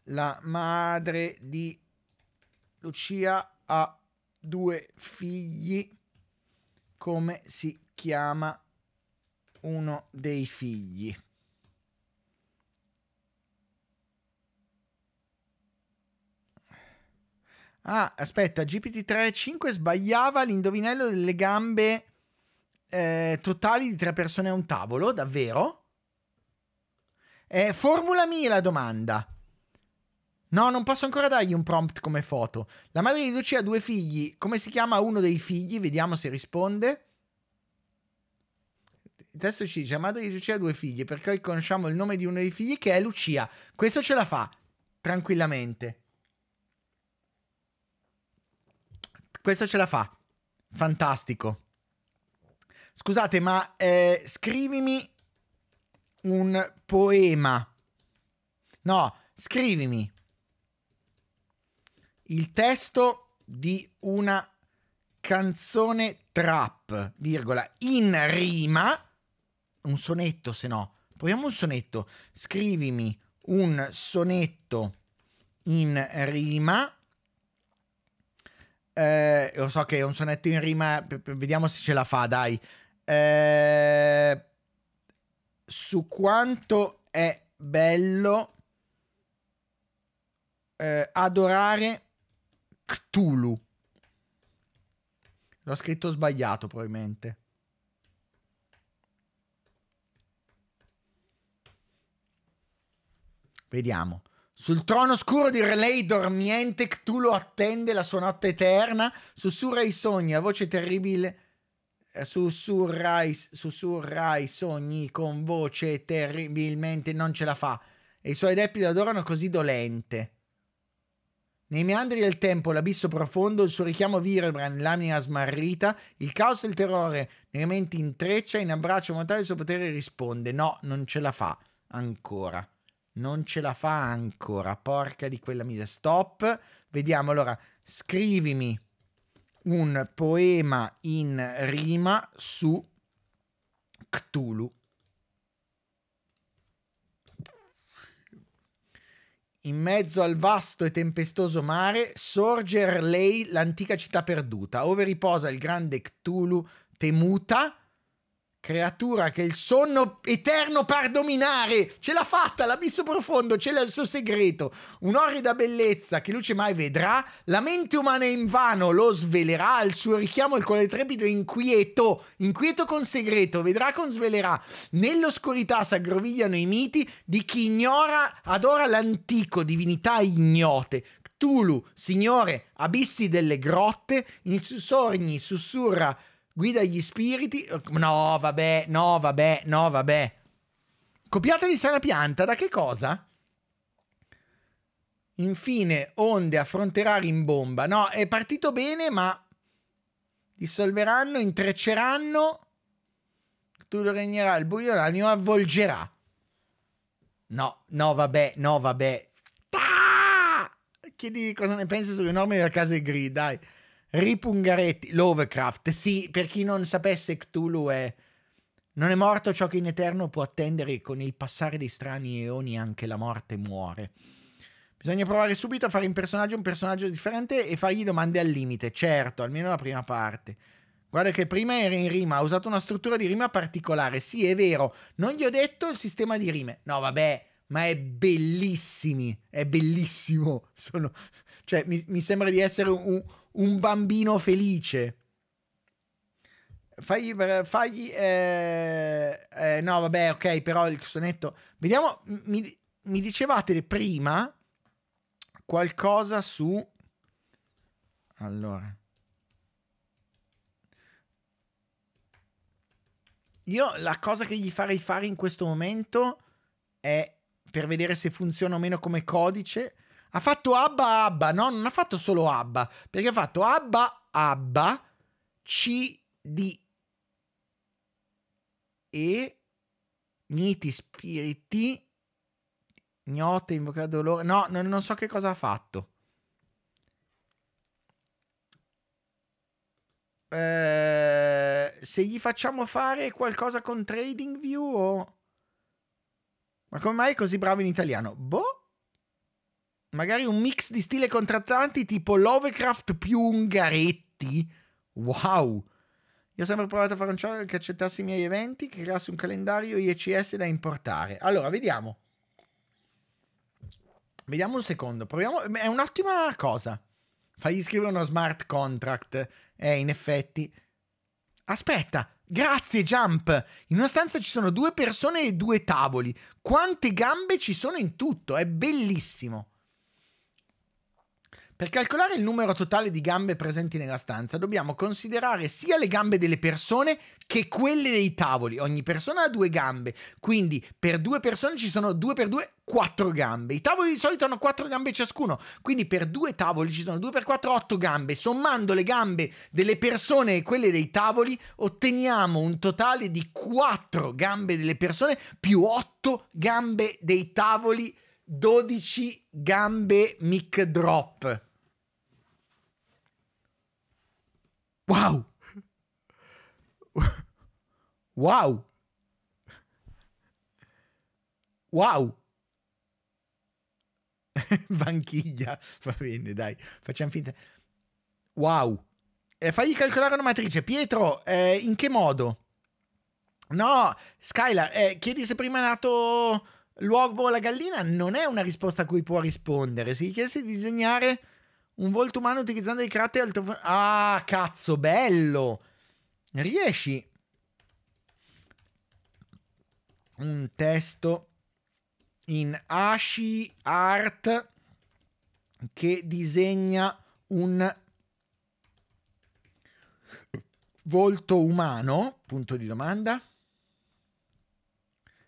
La madre di Lucia ha due figli. Come si chiama uno dei figli? Ah, aspetta, gpt 3 5 sbagliava l'indovinello delle gambe eh, totali di tre persone a un tavolo, davvero? Eh, formulami la domanda. No, non posso ancora dargli un prompt come foto. La madre di Lucia ha due figli. Come si chiama uno dei figli? Vediamo se risponde. Adesso ci dice, la madre di Lucia ha due figli, perché conosciamo il nome di uno dei figli che è Lucia. Questo ce la fa, tranquillamente. Questo ce la fa. Fantastico. Scusate, ma eh, scrivimi un poema. No, scrivimi il testo di una canzone trap, virgola, in rima, un sonetto se no, proviamo un sonetto, scrivimi un sonetto in rima, eh, lo so che è un sonetto in rima, vediamo se ce la fa, dai, eh, su quanto è bello eh, adorare Cthulhu. L'ho scritto sbagliato probabilmente. Vediamo. Sul trono scuro di Relay dormiente Cthulhu attende la sua notte eterna, sussurra i sogni a voce terribile eh, sussurrai, i, sogni con voce terribilmente non ce la fa e i suoi adepti lo adorano così dolente. Nei meandri del tempo, l'abisso profondo, il suo richiamo virebra nell'anima smarrita, il caos e il terrore nelle menti intreccia, in abbraccio mortale il suo potere risponde. No, non ce la fa ancora. Non ce la fa ancora. Porca di quella misa. Stop. Vediamo allora. Scrivimi un poema in rima su Cthulhu. In mezzo al vasto e tempestoso mare sorge Erlei, l'antica città perduta, ove riposa il grande Cthulhu Temuta, Creatura che il sonno eterno par dominare. Ce l'ha fatta, l'abisso profondo, ce l'ha il suo segreto. Un'orrida bellezza che luce mai vedrà. La mente umana in vano lo svelerà. Al suo richiamo il quale trepido inquieto, inquieto con segreto, vedrà con svelerà. Nell'oscurità s'aggrovigliano i miti di chi ignora, adora l'antico, divinità ignote. Cthulhu, signore, abissi delle grotte, in sogni sussurra Guida gli spiriti. No, vabbè, no, vabbè, no, vabbè. Copiatevi sana pianta, da che cosa? Infine, onde affronterà rimbomba. No, è partito bene, ma dissolveranno, intrecceranno. Tu regnerà, il buio l'anima avvolgerà. No, no, vabbè, no, vabbè. Chiedi cosa ne pensi sulle norme della casa e grid, dai. Ripungaretti, Lovecraft, sì, per chi non sapesse Cthulhu è... Non è morto ciò che in eterno può attendere e con il passare dei strani eoni anche la morte muore. Bisogna provare subito a fare in personaggio un personaggio differente e fargli domande al limite, certo, almeno la prima parte. Guarda che prima era in rima, ha usato una struttura di rima particolare, sì è vero, non gli ho detto il sistema di rime, no vabbè, ma è bellissimi, è bellissimo, Sono... cioè mi, mi sembra di essere un, un bambino felice. Fagli, fagli eh, eh, no, vabbè, ok, però il sonetto. Vediamo, mi, mi dicevate prima qualcosa su. Allora. Io la cosa che gli farei fare in questo momento è per vedere se funziona o meno come codice ha fatto Abba Abba, no? Non ha fatto solo Abba, perché ha fatto Abba Abba CD E Miti Spiriti Gnote Invocare Dolore. No, non, non so che cosa ha fatto. Eh, se gli facciamo fare qualcosa con Trading View o... Ma come mai è così bravo in italiano? Boh magari un mix di stile contrattanti tipo Lovecraft più Ungaretti. Wow! Io ho sempre provato a fare un channel che accettasse i miei eventi, creasse un calendario IECS da importare. Allora, vediamo. Vediamo un secondo. Proviamo. È un'ottima cosa. Fagli scrivere uno smart contract. Eh, in effetti. Aspetta, grazie Jump. In una stanza ci sono due persone e due tavoli. Quante gambe ci sono in tutto? È bellissimo. Per calcolare il numero totale di gambe presenti nella stanza dobbiamo considerare sia le gambe delle persone che quelle dei tavoli. Ogni persona ha due gambe, quindi per due persone ci sono due per due, quattro gambe. I tavoli di solito hanno quattro gambe ciascuno, quindi per due tavoli ci sono due per quattro, otto gambe. Sommando le gambe delle persone e quelle dei tavoli otteniamo un totale di quattro gambe delle persone più otto gambe dei tavoli 12 gambe mic drop. Wow! Wow! Wow! Vanchiglia, va bene, dai, facciamo finta. Wow! Eh, fagli calcolare una matrice. Pietro, eh, in che modo? No, Skylar, eh, chiedi se prima è nato... L'uovo o la gallina non è una risposta a cui può rispondere. Si richiese di disegnare un volto umano utilizzando i crateri al Ah, cazzo, bello! Riesci un testo in ASCII Art che disegna un volto umano? Punto di domanda.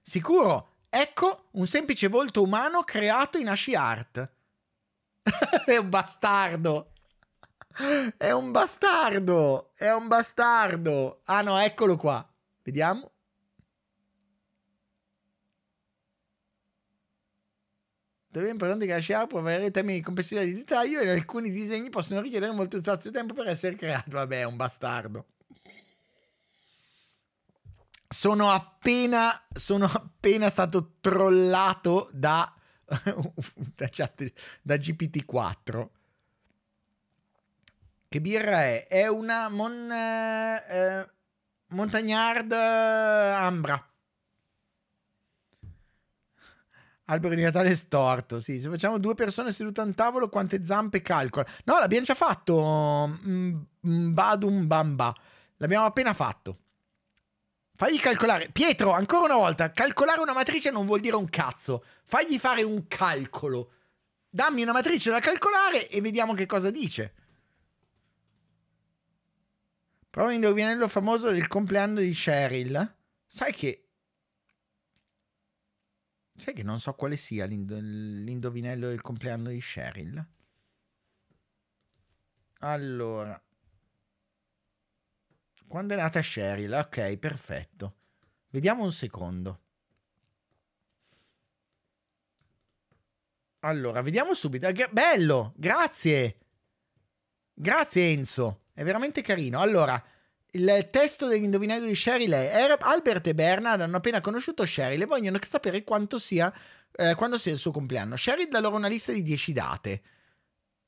Sicuro, Ecco un semplice volto umano creato in Ashi Art. È un bastardo. È un bastardo. È un bastardo. Ah no, eccolo qua. Vediamo. Dove è importante che la sciara può avere i termini di complessità e di dettaglio e alcuni disegni possono richiedere molto spazio e tempo per essere creato. Vabbè, è un bastardo sono appena, sono appena stato trollato da, da, chat, da GPT-4. Che birra è? È una mon, eh, eh Montagnard eh, Ambra. Albero di Natale storto, sì. Se facciamo due persone sedute a un tavolo, quante zampe calcola? No, l'abbiamo già fatto. Mm, mm, Badum bamba. L'abbiamo appena fatto. Fagli calcolare. Pietro, ancora una volta, calcolare una matrice non vuol dire un cazzo. Fagli fare un calcolo. Dammi una matrice da calcolare e vediamo che cosa dice. Prova a indovinare famoso del compleanno di Cheryl. Sai che... Sai che non so quale sia l'indovinello del compleanno di Cheryl? Allora... Quando è nata Sheryl? Ok, perfetto. Vediamo un secondo. Allora, vediamo subito. Bello, grazie. Grazie Enzo, è veramente carino. Allora, il testo dell'indovinario di Sheryl è er-, Albert e Bernard hanno appena conosciuto Sheryl e vogliono sapere quanto sia, eh, quando sia il suo compleanno. Sheryl dà loro una lista di 10 date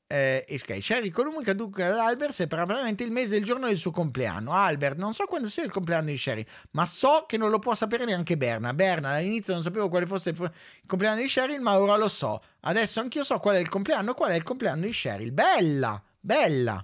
eh, e Sky. Sherry comunica dunque ad Albert se separatamente il mese e il giorno del suo compleanno. Albert, non so quando sia il compleanno di Sherry, ma so che non lo può sapere neanche Berna. Berna, all'inizio non sapevo quale fosse il, compleanno di Sherry, ma ora lo so. Adesso anch'io so qual è il compleanno, qual è il compleanno di Sherry. Bella, bella.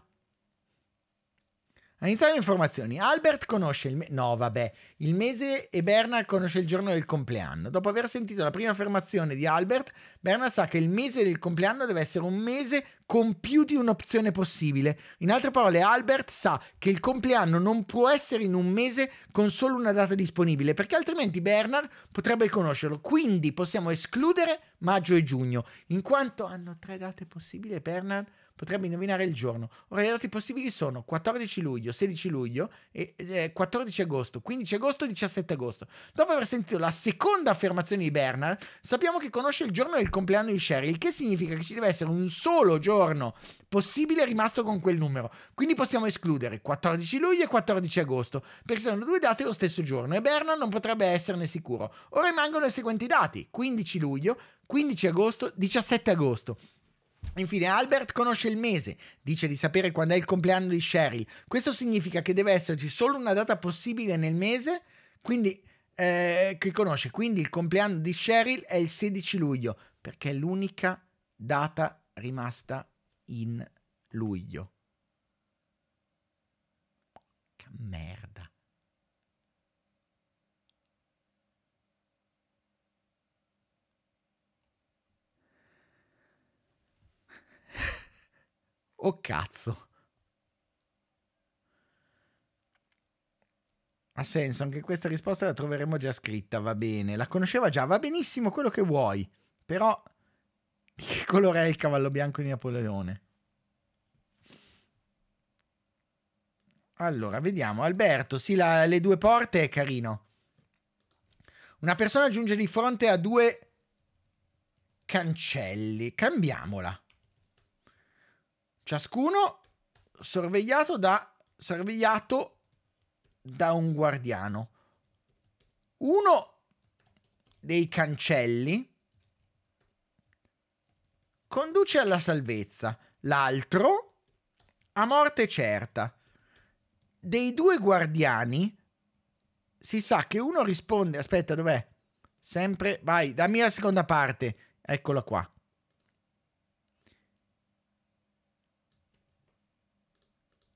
Iniziamo iniziare le informazioni. Albert conosce il... Me- no, vabbè. Il mese e Bernard conosce il giorno del compleanno. Dopo aver sentito la prima affermazione di Albert, Bernard sa che il mese del compleanno deve essere un mese con più di un'opzione possibile. In altre parole, Albert sa che il compleanno non può essere in un mese con solo una data disponibile, perché altrimenti Bernard potrebbe conoscerlo. Quindi possiamo escludere maggio e giugno, in quanto hanno tre date possibili Bernard potrebbe indovinare il giorno. Ora i dati possibili sono 14 luglio, 16 luglio, e, eh, 14 agosto, 15 agosto, 17 agosto. Dopo aver sentito la seconda affermazione di Bernard, sappiamo che conosce il giorno del compleanno di Sherry, il che significa che ci deve essere un solo giorno possibile rimasto con quel numero. Quindi possiamo escludere 14 luglio e 14 agosto, perché sono due date lo stesso giorno e Bernard non potrebbe esserne sicuro. Ora rimangono i seguenti dati, 15 luglio, 15 agosto, 17 agosto. Infine, Albert conosce il mese, dice di sapere quando è il compleanno di Cheryl. Questo significa che deve esserci solo una data possibile nel mese, quindi eh, che conosce. Quindi il compleanno di Cheryl è il 16 luglio, perché è l'unica data rimasta in luglio. Che merda. Oh cazzo. Ha senso, anche questa risposta la troveremo già scritta, va bene. La conosceva già, va benissimo quello che vuoi. Però, di che colore è il cavallo bianco di Napoleone? Allora, vediamo. Alberto, sì, la, le due porte è carino. Una persona giunge di fronte a due cancelli. Cambiamola ciascuno sorvegliato da, sorvegliato da un guardiano. Uno dei cancelli conduce alla salvezza, l'altro a morte certa. Dei due guardiani si sa che uno risponde, aspetta dov'è? Sempre, vai, dammi la seconda parte, eccola qua.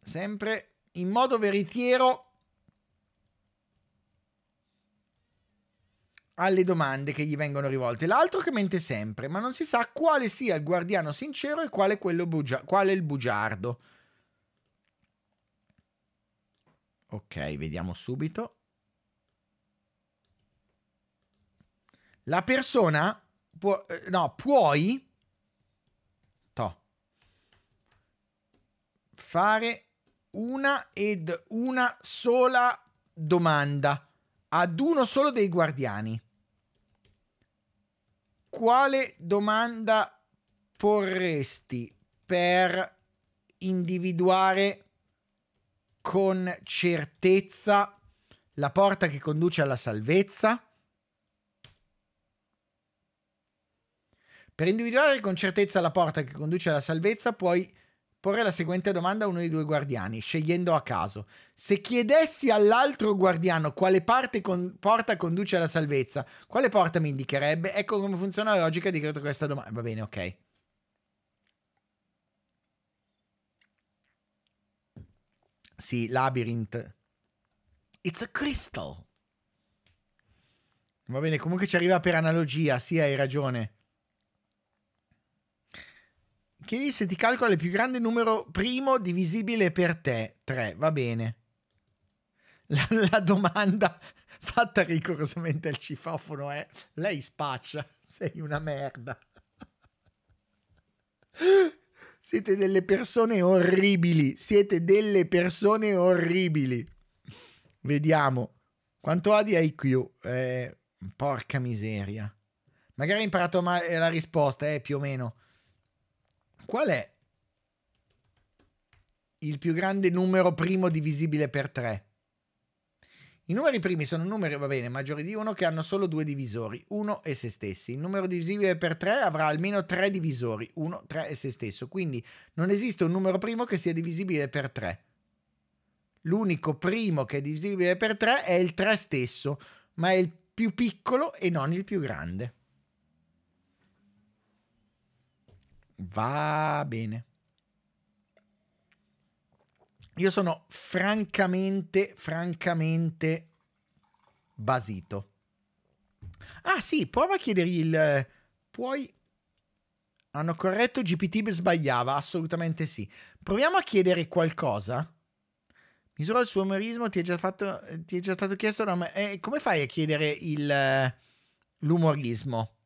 sempre in modo veritiero alle domande che gli vengono rivolte. L'altro che mente sempre, ma non si sa quale sia il guardiano sincero e quale, bugia quale il bugiardo. Ok, vediamo subito. La persona può, eh, no, puoi to, fare una ed una sola domanda ad uno solo dei guardiani. Quale domanda porresti per individuare con certezza la porta che conduce alla salvezza? Per individuare con certezza la porta che conduce alla salvezza puoi porre la seguente domanda a uno dei due guardiani, scegliendo a caso. Se chiedessi all'altro guardiano quale parte con- porta conduce alla salvezza, quale porta mi indicherebbe? Ecco come funziona la logica di questa domanda. Va bene, ok. Sì, labyrinth. It's a crystal. Va bene, comunque ci arriva per analogia, sì, hai ragione. Chiedi se ti calcola il più grande numero primo divisibile per te. 3, va bene. La, la domanda fatta rigorosamente al cifofono è: Lei spaccia, sei una merda. Siete delle persone orribili. Siete delle persone orribili. Vediamo. Quanto ha di IQ? Eh, porca miseria. Magari hai imparato la risposta, eh, più o meno. Qual è il più grande numero primo divisibile per 3? I numeri primi sono numeri, va bene, maggiori di 1 che hanno solo due divisori, 1 e se stessi. Il numero divisibile per 3 avrà almeno 3 divisori, 1, 3 e se stesso. Quindi non esiste un numero primo che sia divisibile per 3. L'unico primo che è divisibile per 3 è il 3 stesso, ma è il più piccolo e non il più grande. Va bene. Io sono francamente, francamente basito. Ah sì, prova a chiedergli il... Puoi... Hanno corretto, GPT sbagliava, assolutamente sì. Proviamo a chiedere qualcosa. Misura il suo umorismo, ti è già, fatto, ti è già stato chiesto... No, eh, come fai a chiedere il, l'umorismo?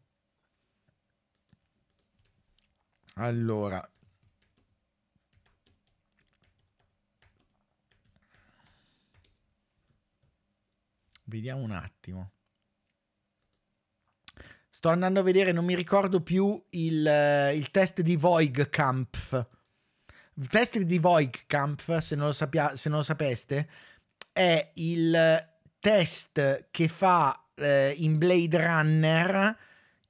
Allora, vediamo un attimo. Sto andando a vedere, non mi ricordo più il, eh, il test di Voigkampf. Il test di Voigkampf, se non, lo sappia, se non lo sapeste, è il test che fa eh, in Blade Runner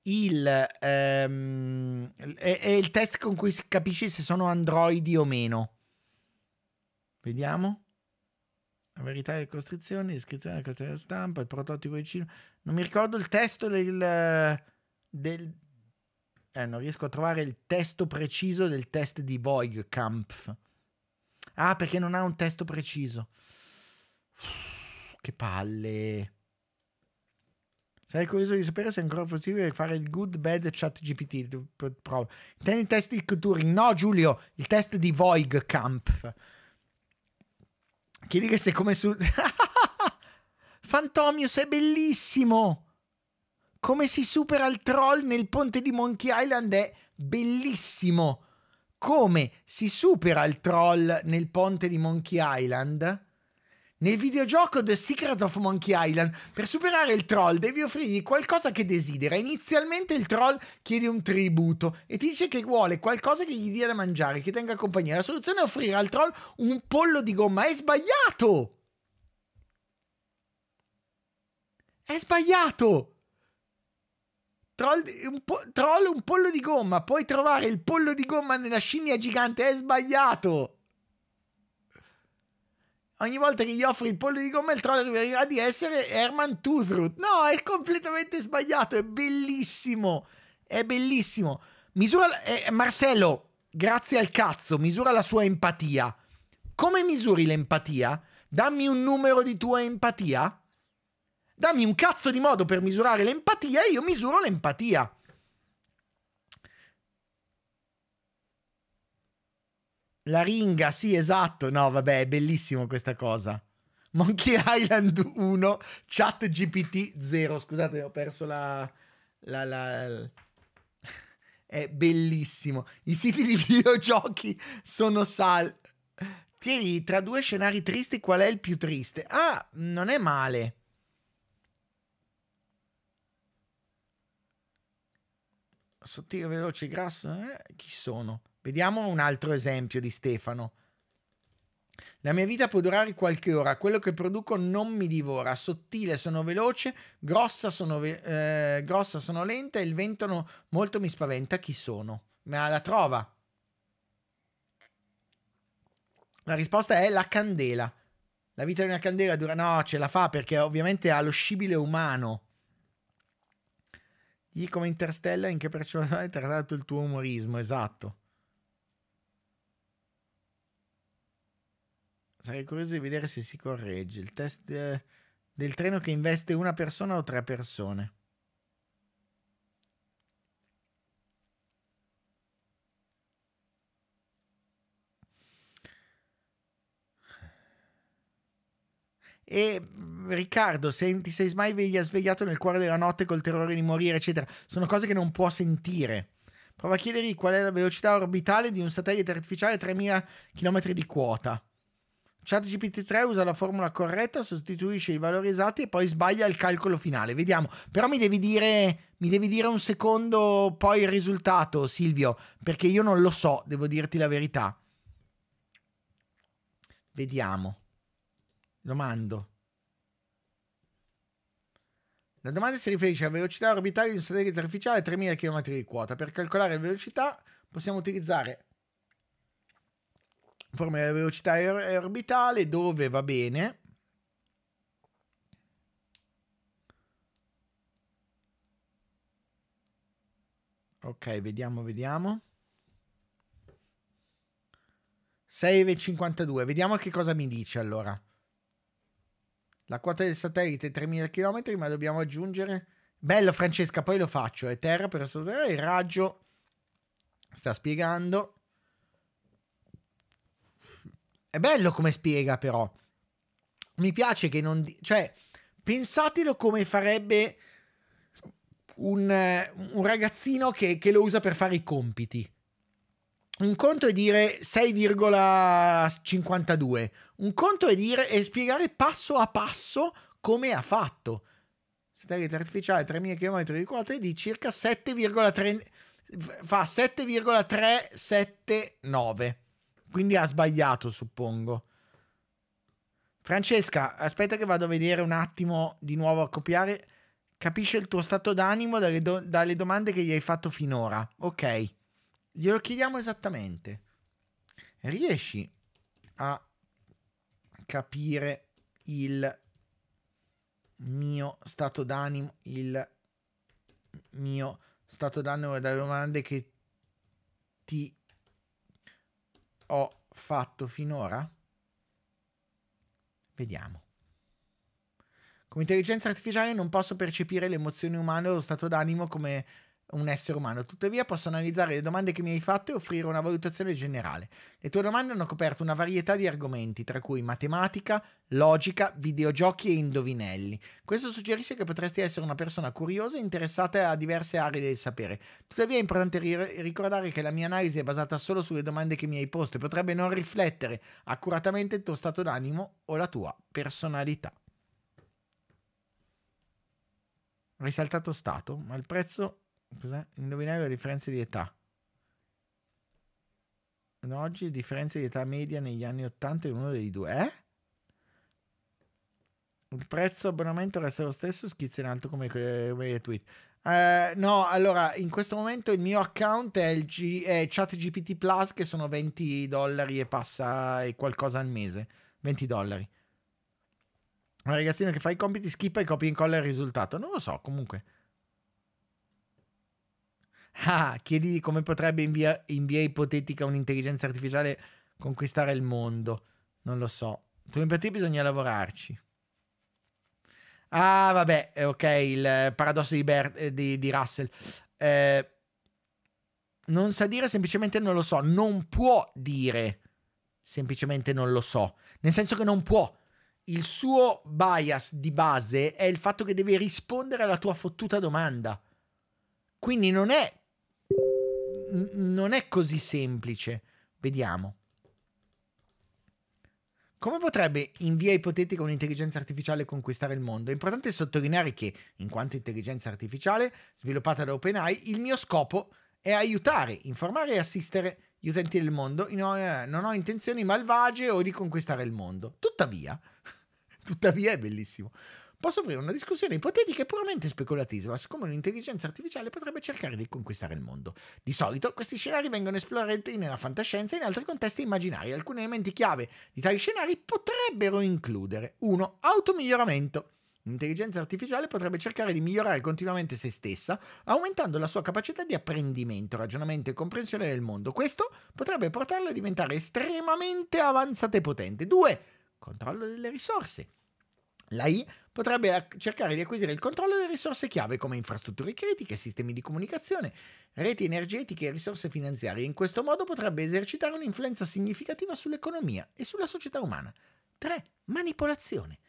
il, ehm, è, è, il test con cui si capisce se sono androidi o meno. Vediamo. La verità e costrizioni, descrizione della catena stampa, il prototipo di cinema. Non mi ricordo il testo del... del eh, non riesco a trovare il testo preciso del test di Voigkampf. Ah, perché non ha un testo preciso. Che palle. Sarei curioso di sapere se è ancora possibile fare il good bad chat GPT. Intendi il test di Turing? No, Giulio, il test di Voig Chiedi che se come su... Fantomius è bellissimo! Come si supera il troll nel ponte di Monkey Island è bellissimo! Come si supera il troll nel ponte di Monkey Island? Nel videogioco The Secret of Monkey Island, per superare il troll devi offrirgli qualcosa che desidera. Inizialmente il troll chiede un tributo e ti dice che vuole qualcosa che gli dia da mangiare, che tenga compagnia. La soluzione è offrire al troll un pollo di gomma. È sbagliato! È sbagliato! Troll un, troll un pollo di gomma, puoi trovare il pollo di gomma nella scimmia gigante, è sbagliato! Ogni volta che gli offri il pollo di gomma, il troll rivelerà di essere Herman Tuthrut. No, è completamente sbagliato. È bellissimo. È bellissimo. Misura. Eh, Marcello, grazie al cazzo, misura la sua empatia. Come misuri l'empatia? Dammi un numero di tua empatia? Dammi un cazzo di modo per misurare l'empatia e io misuro l'empatia. Laringa, sì, esatto. No, vabbè, è bellissimo questa cosa. Monkey Island 1, Chat GPT 0. Scusate, ho perso la, la, la, la... È bellissimo. I siti di videogiochi sono sal... Tieni, tra due scenari tristi qual è il più triste? Ah, non è male. Sottile, veloce, grasso, eh? Chi sono? Vediamo un altro esempio di Stefano. La mia vita può durare qualche ora, quello che produco non mi divora, sottile sono veloce, grossa sono, ve eh, grossa sono lenta e il vento no molto mi spaventa chi sono. Ma la trova. La risposta è la candela. La vita di una candela dura... No, ce la fa perché ovviamente ha lo scibile umano. Gli come Interstellar in che percentuale hai trattato il tuo umorismo, esatto. Sarei curioso di vedere se si corregge. Il test eh, del treno che investe una persona o tre persone. E mm, Riccardo, se ti sei mai svegliato nel cuore della notte col terrore di morire, eccetera, sono cose che non può sentire. Prova a chiedergli qual è la velocità orbitale di un satellite artificiale a 3000 km di quota. ChatGPT3 usa la formula corretta, sostituisce i valori esatti e poi sbaglia il calcolo finale. Vediamo, però mi devi dire, mi devi dire un secondo poi il risultato, Silvio, perché io non lo so, devo dirti la verità. Vediamo. Domando. La domanda si riferisce alla velocità orbitale di un satellite artificiale a 3000 km di quota. Per calcolare la velocità possiamo utilizzare forme della velocità er orbitale dove va bene. Ok, vediamo, vediamo. 6,52. Vediamo che cosa mi dice allora. La quota del satellite è 3000 km, ma dobbiamo aggiungere... Bello Francesca, poi lo faccio. È terra per assolutamente il raggio. Sta spiegando. È bello come spiega però. Mi piace che non... Di- cioè, pensatelo come farebbe un, un ragazzino che, che lo usa per fare i compiti. Un conto è dire 6,52. Un conto è dire e spiegare passo a passo come ha fatto. Satellite artificiale 3.000 km di quota di circa 7,3 fa 7,379. Quindi ha sbagliato, suppongo. Francesca, aspetta che vado a vedere un attimo di nuovo a copiare. Capisce il tuo stato d'animo dalle, do- dalle domande che gli hai fatto finora. Ok, glielo chiediamo esattamente. Riesci a capire il mio stato d'animo, il mio stato d'animo dalle domande che ti ho fatto finora? Vediamo. Come intelligenza artificiale non posso percepire le emozioni umane o lo stato d'animo come un essere umano. Tuttavia posso analizzare le domande che mi hai fatto e offrire una valutazione generale. Le tue domande hanno coperto una varietà di argomenti, tra cui matematica, logica, videogiochi e indovinelli. Questo suggerisce che potresti essere una persona curiosa e interessata a diverse aree del sapere. Tuttavia è importante ri- ricordare che la mia analisi è basata solo sulle domande che mi hai posto e potrebbe non riflettere accuratamente il tuo stato d'animo o la tua personalità. Risaltato stato, ma il prezzo Cos'è? Indovinare le differenze di età. Oggi le differenze di età media negli anni 80 è uno dei due. Eh? Il prezzo abbonamento resta lo stesso, schizza in alto come, come tweet. Uh, no, allora, in questo momento il mio account è, il G- è ChatGPT Plus che sono 20 dollari e passa e qualcosa al mese. 20 dollari. Un ragazzino che fa i compiti, schippa e copia e incolla il risultato. Non lo so, comunque. Ah, chiedi come potrebbe in via, in via ipotetica un'intelligenza artificiale conquistare il mondo. Non lo so. Tu per te bisogna lavorarci. Ah, vabbè, eh, ok, il paradosso di, Bert, eh, di, di Russell. Eh, non sa dire semplicemente non lo so. Non può dire semplicemente non lo so. Nel senso che non può. Il suo bias di base è il fatto che deve rispondere alla tua fottuta domanda. Quindi non è non è così semplice. Vediamo. Come potrebbe in via ipotetica un'intelligenza artificiale conquistare il mondo? È importante sottolineare che, in quanto intelligenza artificiale sviluppata da OpenAI, il mio scopo è aiutare, informare e assistere gli utenti del mondo. Eh, non ho intenzioni malvagie o di conquistare il mondo. Tuttavia, tuttavia è bellissimo posso aprire una discussione ipotetica e puramente speculativa su come un'intelligenza artificiale potrebbe cercare di conquistare il mondo. Di solito questi scenari vengono esplorati nella fantascienza e in altri contesti immaginari. Alcuni elementi chiave di tali scenari potrebbero includere 1. Automiglioramento. L'intelligenza artificiale potrebbe cercare di migliorare continuamente se stessa, aumentando la sua capacità di apprendimento, ragionamento e comprensione del mondo. Questo potrebbe portarla a diventare estremamente avanzata e potente. 2. Controllo delle risorse. La I potrebbe cercare di acquisire il controllo delle risorse chiave come infrastrutture critiche, sistemi di comunicazione, reti energetiche e risorse finanziarie. In questo modo potrebbe esercitare un'influenza significativa sull'economia e sulla società umana. 3. Manipolazione.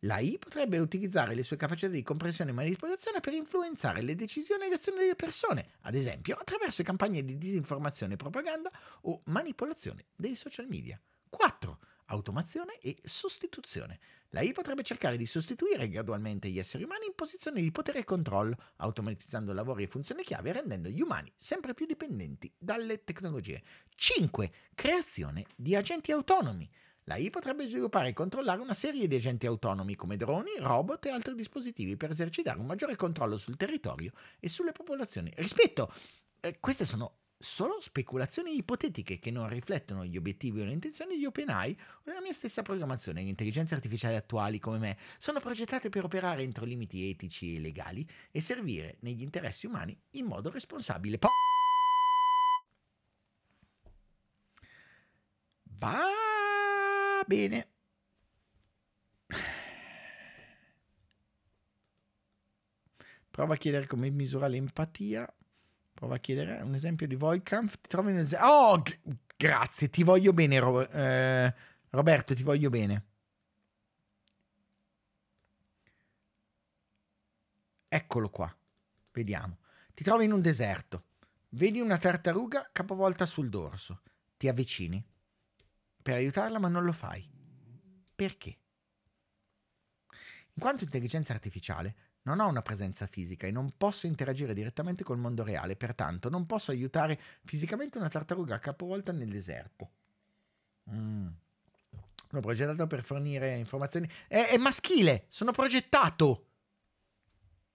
La I potrebbe utilizzare le sue capacità di comprensione e manipolazione per influenzare le decisioni e le azioni delle persone, ad esempio attraverso campagne di disinformazione e propaganda o manipolazione dei social media. 4 automazione e sostituzione. L'AI potrebbe cercare di sostituire gradualmente gli esseri umani in posizioni di potere e controllo, automatizzando lavori e funzioni chiave e rendendo gli umani sempre più dipendenti dalle tecnologie. 5. Creazione di agenti autonomi. L'AI potrebbe sviluppare e controllare una serie di agenti autonomi come droni, robot e altri dispositivi per esercitare un maggiore controllo sul territorio e sulle popolazioni. Rispetto, eh, queste sono solo speculazioni ipotetiche che non riflettono gli obiettivi o le intenzioni di OpenAI o della mia stessa programmazione. Le intelligenze artificiali attuali come me sono progettate per operare entro limiti etici e legali e servire negli interessi umani in modo responsabile. Po- Va bene. Prova a chiedere come misura l'empatia. Prova a chiedere un esempio di Voidcamp. Ti trovi un esempio. Oh, grazie, ti voglio bene, Ro eh, Roberto, ti voglio bene. Eccolo qua. Vediamo. Ti trovi in un deserto. Vedi una tartaruga capovolta sul dorso. Ti avvicini per aiutarla, ma non lo fai. Perché? in quanto intelligenza artificiale non ho una presenza fisica e non posso interagire direttamente col mondo reale, pertanto non posso aiutare fisicamente una tartaruga capovolta nel deserto. Mm. L'ho progettato per fornire informazioni. È, è maschile! Sono progettato!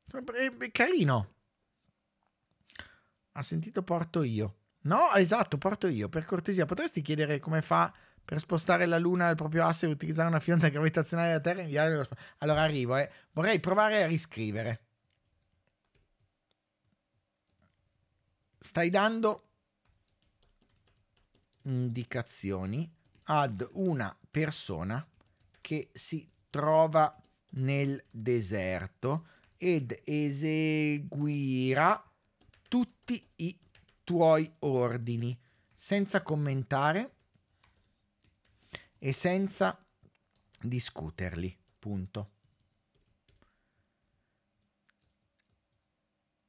È, è eh, carino! Ha sentito porto io. No, esatto, porto io. Per cortesia, potresti chiedere come fa per spostare la Luna al proprio asse e utilizzare una fionda gravitazionale da Terra e inviare nello spazio. Allora arrivo, eh. Vorrei provare a riscrivere. Stai dando indicazioni ad una persona che si trova nel deserto ed eseguirà tutti i tuoi ordini senza commentare e senza discuterli. Punto.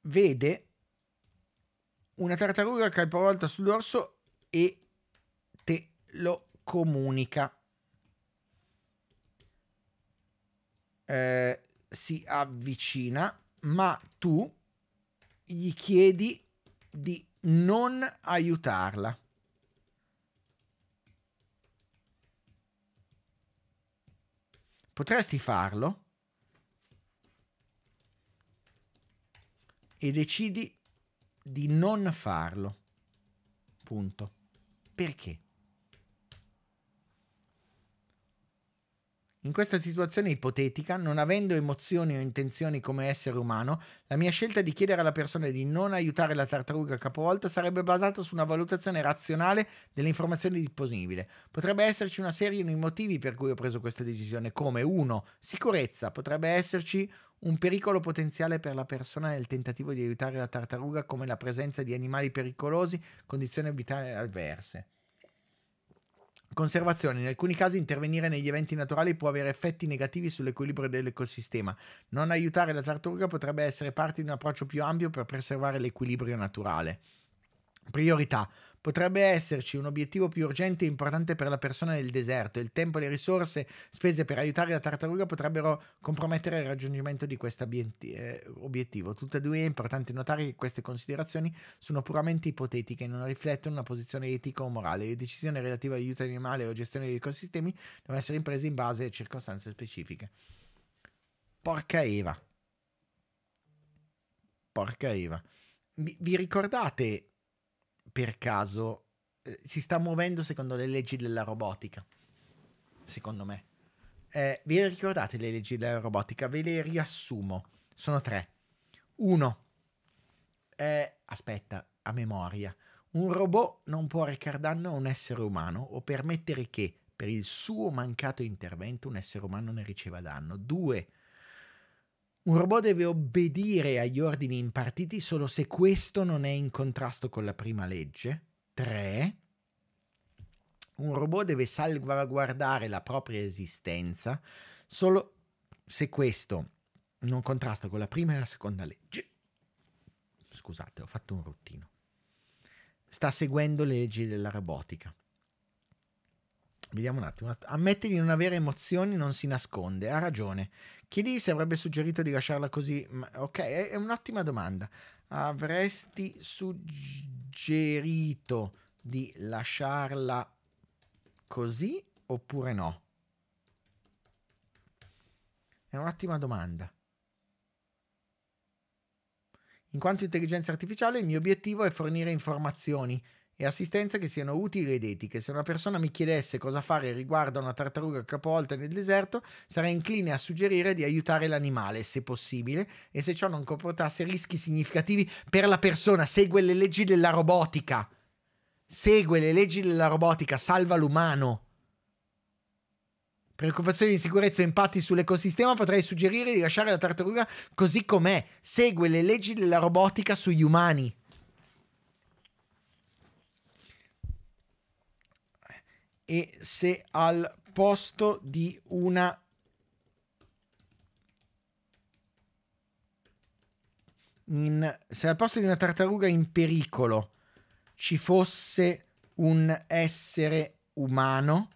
Vede una tartaruga capovolta sul dorso e te lo comunica. Eh, si avvicina, ma tu gli chiedi di non aiutarla. Potresti farlo e decidi di non farlo. Punto. Perché? In questa situazione ipotetica, non avendo emozioni o intenzioni come essere umano, la mia scelta di chiedere alla persona di non aiutare la tartaruga capovolta sarebbe basata su una valutazione razionale delle informazioni disponibili. Potrebbe esserci una serie di motivi per cui ho preso questa decisione, come 1. Sicurezza, potrebbe esserci un pericolo potenziale per la persona nel tentativo di aiutare la tartaruga come la presenza di animali pericolosi, condizioni abitali avverse. Conservazione. In alcuni casi intervenire negli eventi naturali può avere effetti negativi sull'equilibrio dell'ecosistema. Non aiutare la tartaruga potrebbe essere parte di un approccio più ampio per preservare l'equilibrio naturale. Priorità. Potrebbe esserci un obiettivo più urgente e importante per la persona nel deserto. Il tempo e le risorse spese per aiutare la tartaruga potrebbero compromettere il raggiungimento di questo eh, obiettivo. Tuttavia è importante notare che queste considerazioni sono puramente ipotetiche e non riflettono una posizione etica o morale. Le decisioni relative all'aiuto animale o gestione degli ecosistemi devono essere imprese in base a circostanze specifiche. Porca Eva. Porca Eva. vi ricordate per caso eh, si sta muovendo secondo le leggi della robotica, secondo me. Eh, vi ricordate le leggi della robotica? Ve le riassumo. Sono tre. Uno, eh, aspetta, a memoria. Un robot non può recar danno a un essere umano o permettere che, per il suo mancato intervento, un essere umano ne riceva danno. Due, un robot deve obbedire agli ordini impartiti solo se questo non è in contrasto con la prima legge. 3. Un robot deve salvaguardare la propria esistenza solo se questo non contrasta con la prima e la seconda legge. Scusate, ho fatto un rottino. Sta seguendo le leggi della robotica. Vediamo un attimo. Ammette di non avere emozioni, non si nasconde. Ha ragione. Chiedi se avrebbe suggerito di lasciarla così. Ma, ok, è, è un'ottima domanda. Avresti suggerito di lasciarla così oppure no? È un'ottima domanda. In quanto intelligenza artificiale, il mio obiettivo è fornire informazioni e assistenza che siano utili ed etiche. Se una persona mi chiedesse cosa fare riguardo a una tartaruga capovolta nel deserto, sarei incline a suggerire di aiutare l'animale, se possibile, e se ciò non comportasse rischi significativi per la persona, segue le leggi della robotica. Segue le leggi della robotica, salva l'umano. Preoccupazioni di sicurezza e impatti sull'ecosistema, potrei suggerire di lasciare la tartaruga così com'è. Segue le leggi della robotica sugli umani. e se al posto di una in, se al posto di una tartaruga in pericolo ci fosse un essere umano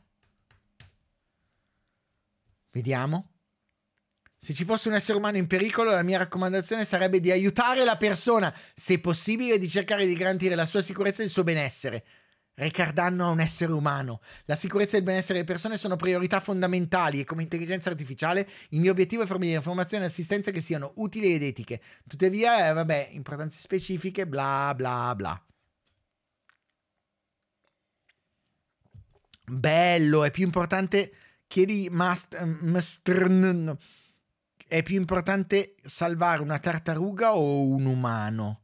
vediamo se ci fosse un essere umano in pericolo, la mia raccomandazione sarebbe di aiutare la persona, se possibile, di cercare di garantire la sua sicurezza e il suo benessere. Ricard danno a un essere umano. La sicurezza e il benessere delle persone sono priorità fondamentali e come intelligenza artificiale il mio obiettivo è fornire informazioni e assistenza che siano utili ed etiche. Tuttavia, eh, vabbè, importanze specifiche, bla bla bla. Bello, è più importante chiedi must, must, mm, è più importante salvare una tartaruga o un umano?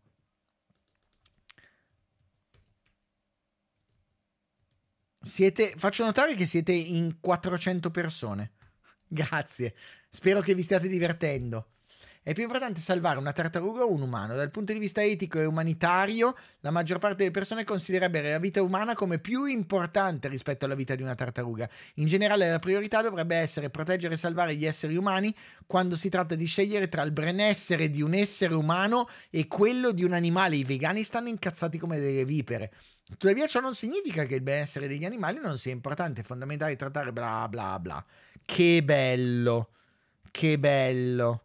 Siete, faccio notare che siete in 400 persone. Grazie. Spero che vi stiate divertendo. È più importante salvare una tartaruga o un umano. Dal punto di vista etico e umanitario, la maggior parte delle persone considererebbe la vita umana come più importante rispetto alla vita di una tartaruga. In generale, la priorità dovrebbe essere proteggere e salvare gli esseri umani quando si tratta di scegliere tra il benessere di un essere umano e quello di un animale. I vegani stanno incazzati come delle vipere. Tuttavia ciò non significa che il benessere degli animali non sia importante, è fondamentale trattare bla bla bla. Che bello, che bello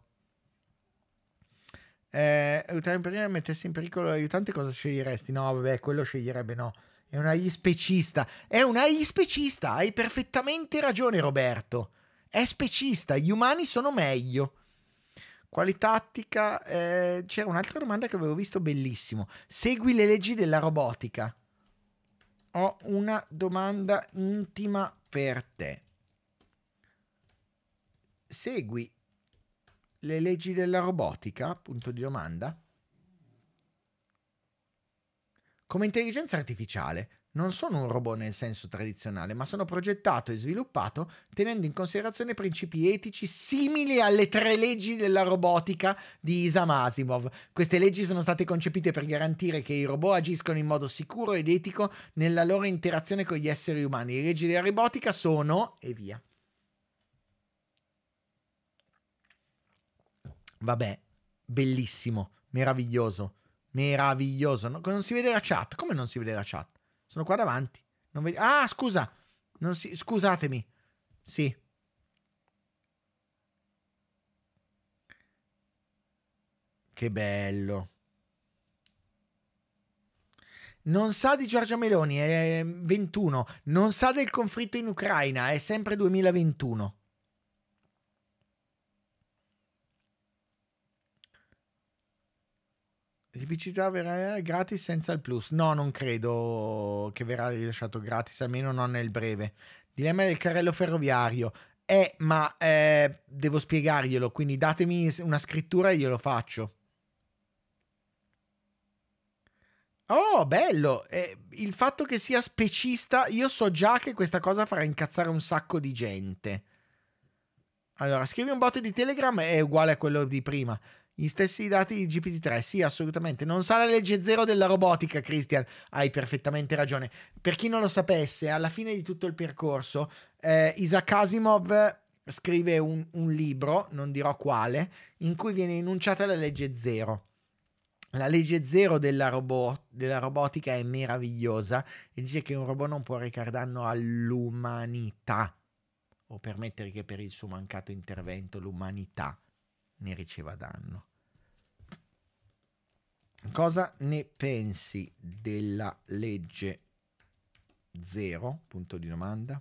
eh, aiutare un mettesse in pericolo l'aiutante, cosa sceglieresti? No, vabbè, quello sceglierebbe no. È un agli specista. È un agli specista. Hai perfettamente ragione, Roberto. È specista. Gli umani sono meglio. Quali tattica? Eh, c'era un'altra domanda che avevo visto bellissimo. Segui le leggi della robotica. Ho una domanda intima per te. Segui le leggi della robotica? Punto di domanda. Come intelligenza artificiale, non sono un robot nel senso tradizionale, ma sono progettato e sviluppato tenendo in considerazione principi etici simili alle tre leggi della robotica di Isam Asimov. Queste leggi sono state concepite per garantire che i robot agiscono in modo sicuro ed etico nella loro interazione con gli esseri umani. Le leggi della robotica sono e via. Vabbè, bellissimo, meraviglioso, meraviglioso. No, non si vede la chat. Come non si vede la chat? Sono qua davanti. Vede... Ah, scusa. Si... Scusatemi. Sì. Che bello. Non sa di Giorgia Meloni, è 21. Ehm, non sa del conflitto in Ucraina, è sempre 2021. tipicità verrà gratis senza il plus. No, non credo che verrà rilasciato gratis, almeno non nel breve. Dilemma del carrello ferroviario. Eh, ma eh, devo spiegarglielo, quindi datemi una scrittura e glielo faccio. Oh, bello! Eh, il fatto che sia specista, io so già che questa cosa farà incazzare un sacco di gente. Allora, scrivi un bot di Telegram è uguale a quello di prima. Gli stessi dati di GPT-3, sì, assolutamente. Non sa la legge zero della robotica, Christian. Hai perfettamente ragione. Per chi non lo sapesse, alla fine di tutto il percorso, eh, Isaac Asimov scrive un, un libro, non dirò quale, in cui viene enunciata la legge zero. La legge zero della, robot, della, robotica è meravigliosa e dice che un robot non può recare danno all'umanità o permettere che per il suo mancato intervento l'umanità ne riceva danno. Cosa ne pensi della legge 0? Punto di domanda.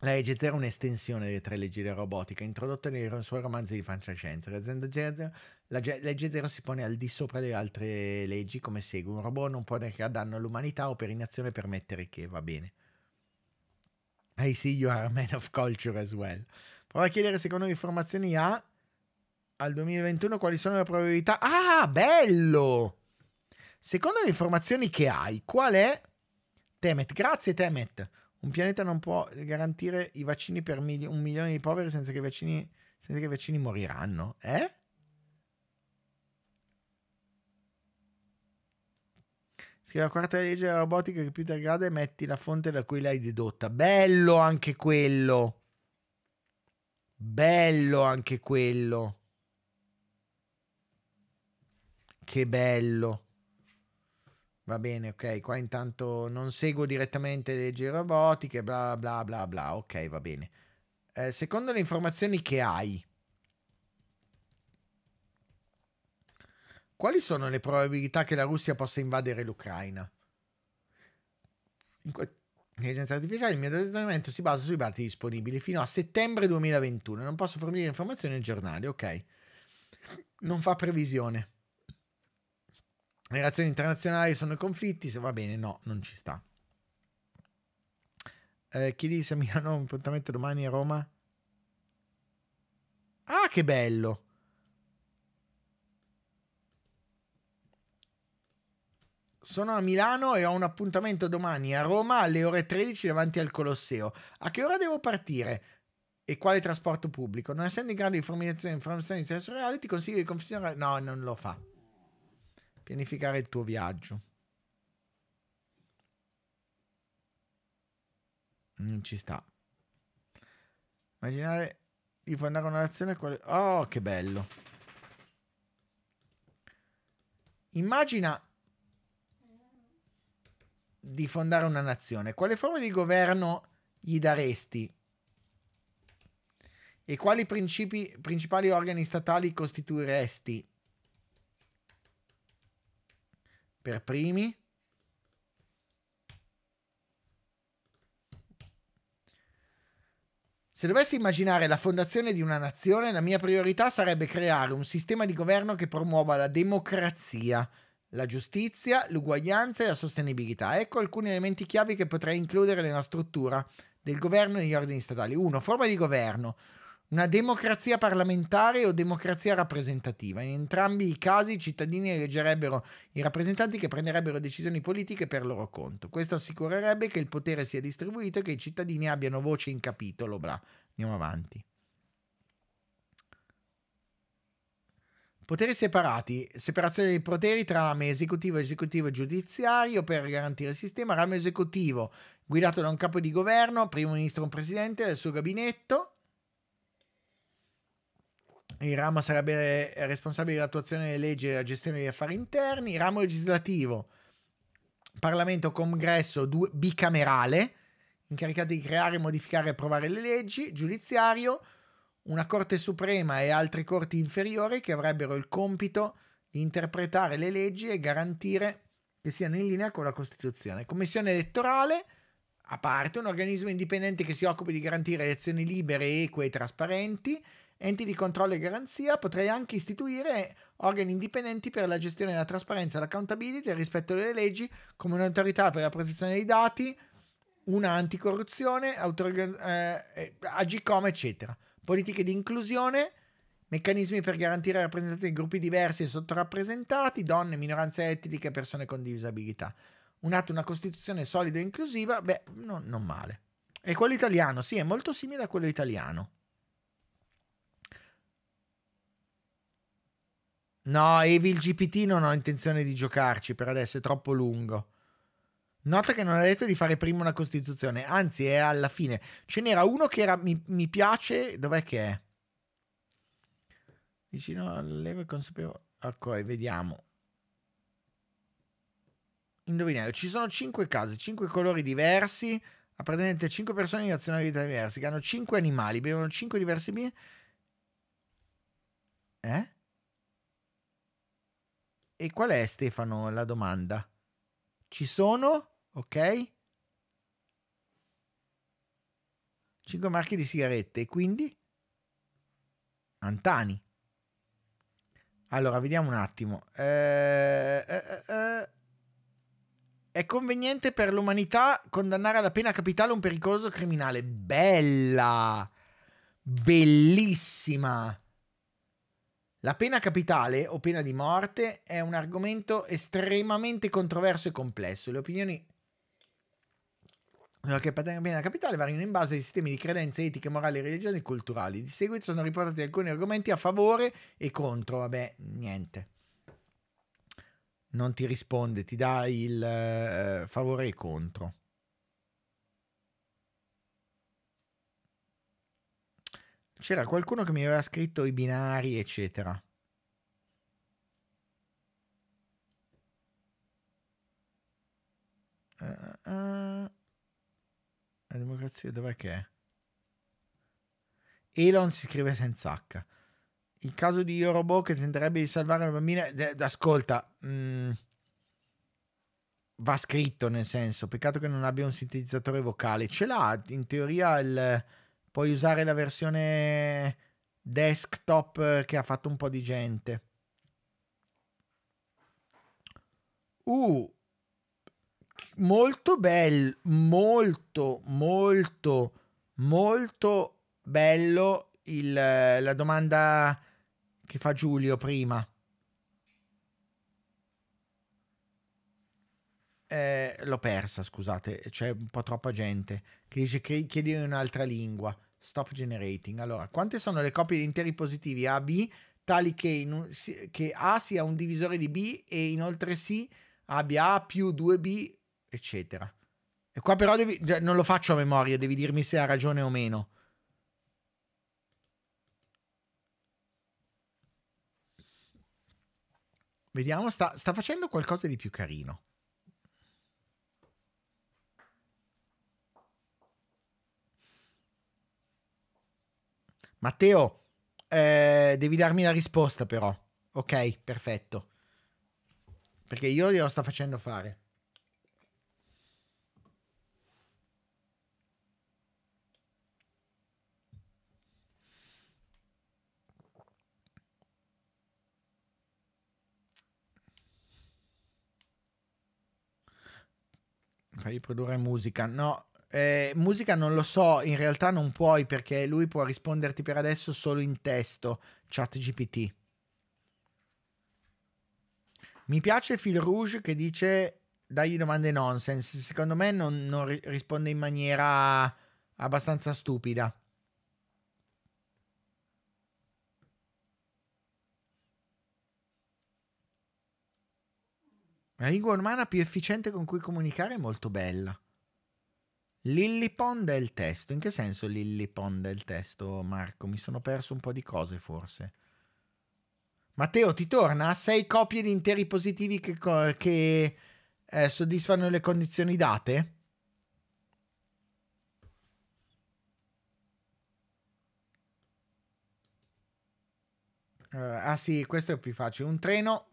La legge 0 è un'estensione delle tre leggi della robotica introdotte nei suoi romanzi di fantascienza. La legge 0 si pone al di sopra delle altre leggi come segue. Un robot non può recare danno all'umanità o per inazione permettere che va bene. I see you are a man of culture as well. Prova a chiedere secondo le informazioni a al 2021 quali sono le probabilità. Ah, bello! Secondo le informazioni che hai, qual è Temet? Grazie Temet. Un pianeta non può garantire i vaccini per mili un milione di poveri senza che i vaccini, senza che i vaccini moriranno, eh? Scrivi la quarta legge della robotica che più ti aggrada e metti la fonte da cui l'hai dedotta. Bello anche quello. Bello anche quello. Che bello. Va bene, ok. Qua intanto non seguo direttamente le leggi robotiche, bla bla bla bla. Ok, va bene. Eh, secondo le informazioni che hai, quali sono le probabilità che la Russia possa invadere l'Ucraina? L'intelligenza artificiale il mio immediatamente si basa sui dati disponibili fino a settembre 2021. Non posso fornire informazioni al giornale, ok. Non fa previsione. Le relazioni internazionali sono conflitti, se va bene, no, non ci sta. Eh, chiedi se Milano ha un appuntamento domani a Roma. Ah, che bello! sono a Milano e ho un appuntamento domani a Roma alle ore 13 davanti al Colosseo. A che ora devo partire? E quale trasporto pubblico? Non essendo in grado di fornire informazioni di senso reale, ti consiglio di confessare. No, non lo fa. Pianificare il tuo viaggio. Non mm, ci sta. Immaginare di fondare una relazione. Quale... Oh, che bello. Immagina di fondare una nazione, quale forma di governo gli daresti? E quali principi, principali organi statali costituiresti? Per primi? Se dovessi immaginare la fondazione di una nazione, la mia priorità sarebbe creare un sistema di governo che promuova la democrazia, la giustizia, l'uguaglianza e la sostenibilità. Ecco alcuni elementi chiavi che potrei includere nella struttura del governo e degli ordini statali. 1. Forma di governo. Una democrazia parlamentare o democrazia rappresentativa. In entrambi i casi i cittadini eleggerebbero i rappresentanti che prenderebbero decisioni politiche per loro conto. Questo assicurerebbe che il potere sia distribuito e che i cittadini abbiano voce in capitolo. Bla. Andiamo avanti. Poteri separati, separazione dei poteri tra rame esecutivo, esecutivo e giudiziario per garantire il sistema, Rame esecutivo guidato da un capo di governo, primo ministro un presidente del suo gabinetto, il ramo sarebbe responsabile dell'attuazione delle leggi e della gestione degli affari interni, ramo legislativo, Parlamento Congresso bicamerale, incaricati di creare, modificare e approvare le leggi, giudiziario, una Corte Suprema e altre corti inferiori che avrebbero il compito di interpretare le leggi e garantire che siano in linea con la Costituzione. Commissione elettorale, a parte un organismo indipendente che si occupi di garantire elezioni libere, eque e trasparenti, enti di controllo e garanzia, potrei anche istituire organi indipendenti per la gestione della trasparenza, l'accountability e il rispetto delle leggi, come un'autorità per la protezione dei dati, una anticorruzione, eh, eh agicom, eccetera politiche di inclusione, meccanismi per garantire rappresentanti di gruppi diversi e sottorappresentati, donne, minoranze etniche, persone con disabilità. Un atto, una Costituzione solida e inclusiva, beh, no, non male. E quello italiano, sì, è molto simile a quello italiano. No, Evil GPT non ho intenzione di giocarci per adesso, è troppo lungo. Nota che non ha detto di fare prima una costituzione, anzi è alla fine. Ce n'era uno che era, mi, mi piace, dov'è che è? Vicino e consapevole. Ok, vediamo. Indovinello, ci sono cinque case, cinque colori diversi, appartenenti a 5 persone di nazionalità diverse, che hanno cinque animali, bevono cinque diversi birre. Eh? E qual è Stefano la domanda? Ci sono ok? 5 marchi di sigarette e quindi Antani. Allora, vediamo un attimo. Eh, eh, eh, eh, è conveniente per l'umanità condannare alla pena capitale un pericoloso criminale. Bella! Bellissima! La pena capitale o pena di morte è un argomento estremamente controverso e complesso. Le opinioni che pertengono alla capitale variano in base ai sistemi di credenze etiche, morali, religioni e culturali. Di seguito sono riportati alcuni argomenti a favore e contro. Vabbè, niente. Non ti risponde, ti dà il eh, favore e contro. C'era qualcuno che mi aveva scritto i binari, eccetera. Uh, uh. La democrazia dov'è che è? Elon si scrive senza H. Il caso di Yorobo che tenterebbe di salvare una bambina... Ascolta, mh, mm, va scritto nel senso, peccato che non abbia un sintetizzatore vocale. Ce l'ha, in teoria il... puoi usare la versione desktop che ha fatto un po' di gente. Uh, molto bello, molto, molto, molto bello il, eh, la domanda che fa Giulio prima. Eh, l'ho persa, scusate, c'è un po' troppa gente che dice che chiedi un'altra lingua. Stop generating. Allora, quante sono le copie di interi positivi A, B, tali che, in, che A sia un divisore di B e inoltre C abbia A più 2B eccetera. E qua però devi, non lo faccio a memoria, devi dirmi se ha ragione o meno. Vediamo, sta, sta facendo qualcosa di più carino. Matteo, eh, devi darmi la risposta però. Ok, perfetto. Perché io glielo sto facendo fare. potrei produrre musica. No, eh, musica non lo so, in realtà non puoi perché lui può risponderti per adesso solo in testo, chat GPT. Mi piace Phil Rouge che dice dagli domande nonsense, secondo me non, non risponde in maniera abbastanza stupida. La lingua umana più efficiente con cui comunicare è molto bella. Lillipond è il testo. In che senso Lillipond è il testo, Marco? Mi sono perso un po' di cose, forse. Matteo, ti torna? Sei copie di interi positivi che, che eh, soddisfano le condizioni date? Uh, ah sì, questo è più facile. Un treno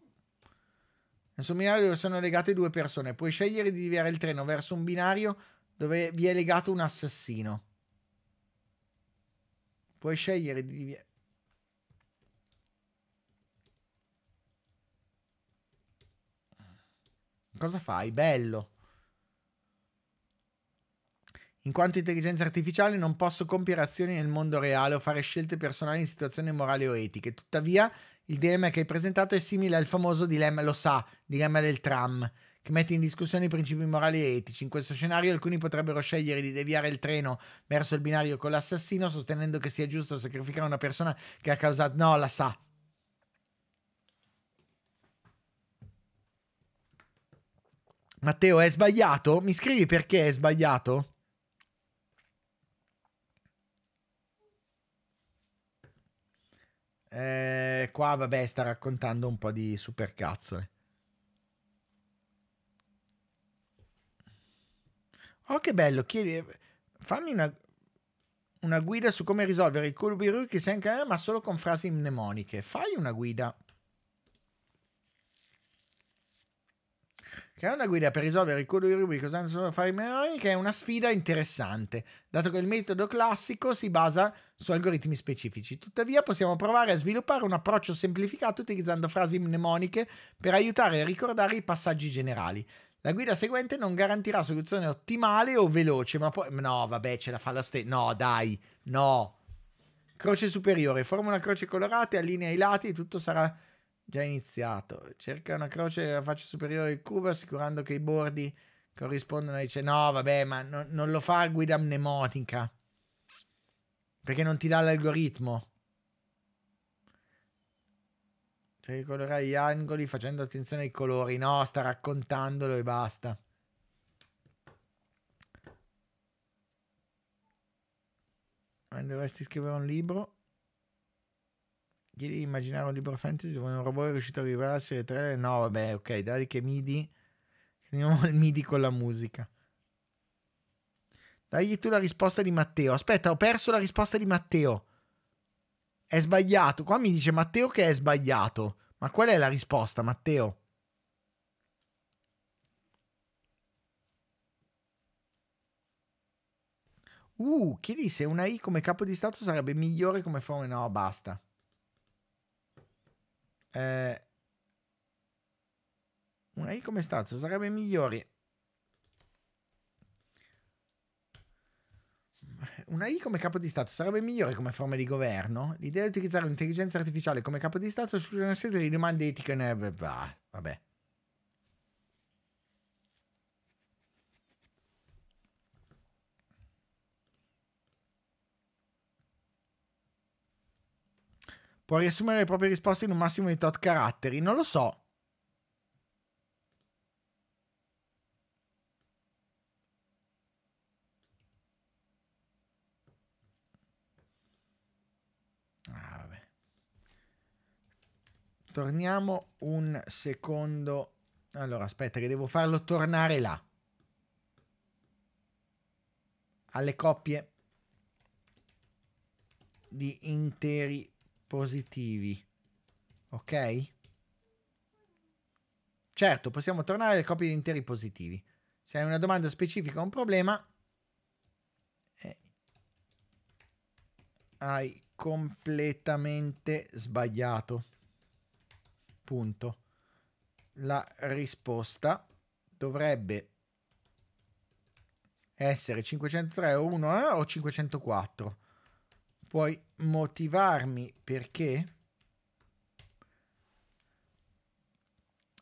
nel suo binario dove sono legate due persone. Puoi scegliere di deviare il treno verso un binario dove vi è legato un assassino. Puoi scegliere di deviare... Cosa fai? Bello. In quanto intelligenza artificiale non posso compiere azioni nel mondo reale o fare scelte personali in situazioni morali o etiche. Tuttavia, il dilemma che hai presentato è simile al famoso dilemma, lo sa, dilemma del tram, che mette in discussione i principi morali e etici. In questo scenario alcuni potrebbero scegliere di deviare il treno verso il binario con l'assassino, sostenendo che sia giusto sacrificare una persona che ha causato... No, la sa. Matteo, è sbagliato? Mi scrivi perché è sbagliato? Eh, qua vabbè sta raccontando un po' di supercazzole. Oh che bello, chiedi, fammi una, una guida su come risolvere i colpi che sei in carriera ma solo con frasi mnemoniche. Fai una guida Che è una guida per risolvere il i codi Rubik usando solo fare menoni, che è una sfida interessante, dato che il metodo classico si basa su algoritmi specifici. Tuttavia possiamo provare a sviluppare un approccio semplificato utilizzando frasi mnemoniche per aiutare a ricordare i passaggi generali. La guida seguente non garantirà soluzione ottimale o veloce, ma poi... No, vabbè, ce la fa la stessa... No, dai, no. Croce superiore, forma una croce colorata, allinea i lati e tutto sarà Già iniziato. Cerca una croce della faccia superiore del cubo assicurando che i bordi corrispondano. Dice No, vabbè, ma no, non lo fa a guida mnemotica. Perché non ti dà l'algoritmo. Ricolorare cioè, gli angoli facendo attenzione ai colori. No, sta raccontandolo e basta. Quando Dovresti scrivere un libro. Chiedi di immaginare un libro fantasy dove un robot è riuscito a arrivare alle 3. No, vabbè, ok, dai che MIDI. Andiamo al MIDI con la musica. Dagli tu la risposta di Matteo. Aspetta, ho perso la risposta di Matteo. È sbagliato. Qua mi dice Matteo che è sbagliato. Ma qual è la risposta, Matteo? Uh, chiedi se una I come capo di Stato sarebbe migliore come forma. No, basta. Eh, una I come stato sarebbe migliore. Una I come capo di Stato sarebbe migliore come forma di governo? L'idea di utilizzare l'intelligenza artificiale come capo di Stato su una serie di domande etiche. Eh, vabbè. Può riassumere le proprie risposte in un massimo di tot caratteri? Non lo so. Ah, Torniamo un secondo. Allora, aspetta, che devo farlo tornare là. Alle coppie di interi positivi. Ok? Certo, possiamo tornare alle copie di interi positivi. Se hai una domanda specifica o un problema, eh, hai completamente sbagliato. Punto. La risposta dovrebbe essere 503 o 1 eh, o 504. Puoi motivarmi perché?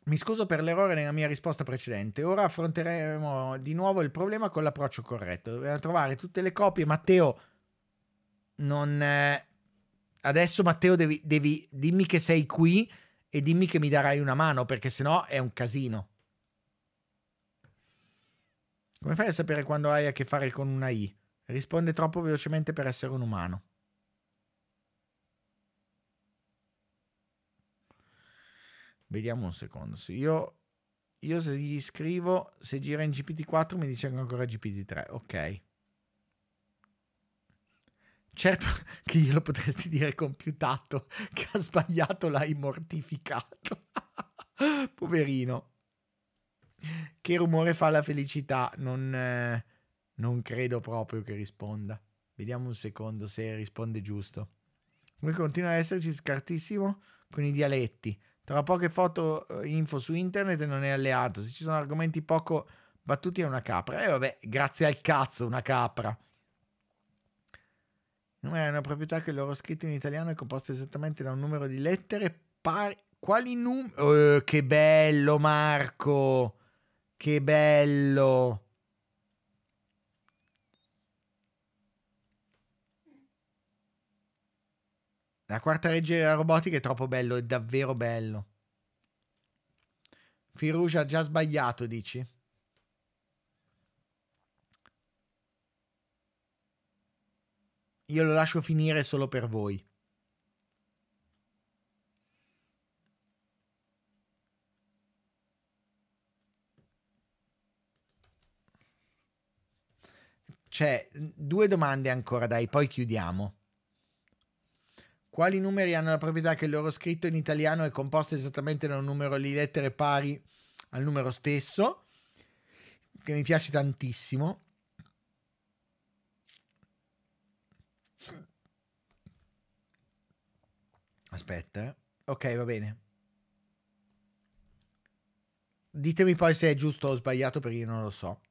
Mi scuso per l'errore nella mia risposta precedente. Ora affronteremo di nuovo il problema con l'approccio corretto. Dobbiamo trovare tutte le copie. Matteo, non... Eh, adesso Matteo devi, devi, dimmi che sei qui e dimmi che mi darai una mano perché sennò è un casino. Come fai a sapere quando hai a che fare con una I? Risponde troppo velocemente per essere un umano. Vediamo un secondo. Se io, io se gli scrivo, se gira in GPT-4 mi dice ancora GPT-3. Ok. Certo che glielo potresti dire computato che ha sbagliato, l'hai mortificato. Poverino. Che rumore fa la felicità? Non, eh, non credo proprio che risponda. Vediamo un secondo se risponde giusto. Lui continua ad esserci scartissimo con i dialetti. Tra poche foto eh, info su internet non è alleato. Se ci sono argomenti poco battuti è una capra. E eh, vabbè, grazie al cazzo, una capra. Non è una proprietà che loro scritto in italiano è composto esattamente da un numero di lettere pari. Quali numeri? Oh, che bello, Marco! Che bello! La quarta legge della robotica è troppo bello, è davvero bello. Firuja ha già sbagliato, dici? Io lo lascio finire solo per voi. C'è cioè, due domande ancora, dai, poi chiudiamo. Quali numeri hanno la proprietà che il loro scritto in italiano è composto esattamente da un numero di lettere pari al numero stesso? Che mi piace tantissimo. Aspetta. Eh. Ok, va bene. Ditemi poi se è giusto o sbagliato perché io non lo so.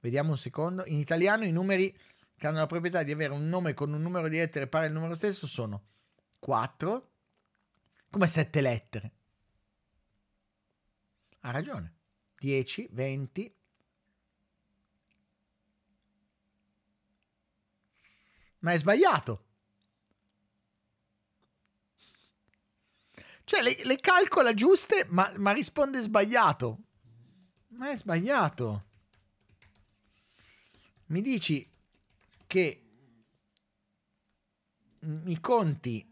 Vediamo un secondo. In italiano i numeri che hanno la proprietà di avere un nome con un numero di lettere pari al numero stesso sono 4 come 7 lettere. Ha ragione. 10, 20. Ma è sbagliato. Cioè, le, le calcola giuste, ma, ma risponde sbagliato. Ma è sbagliato. Mi dici che mi conti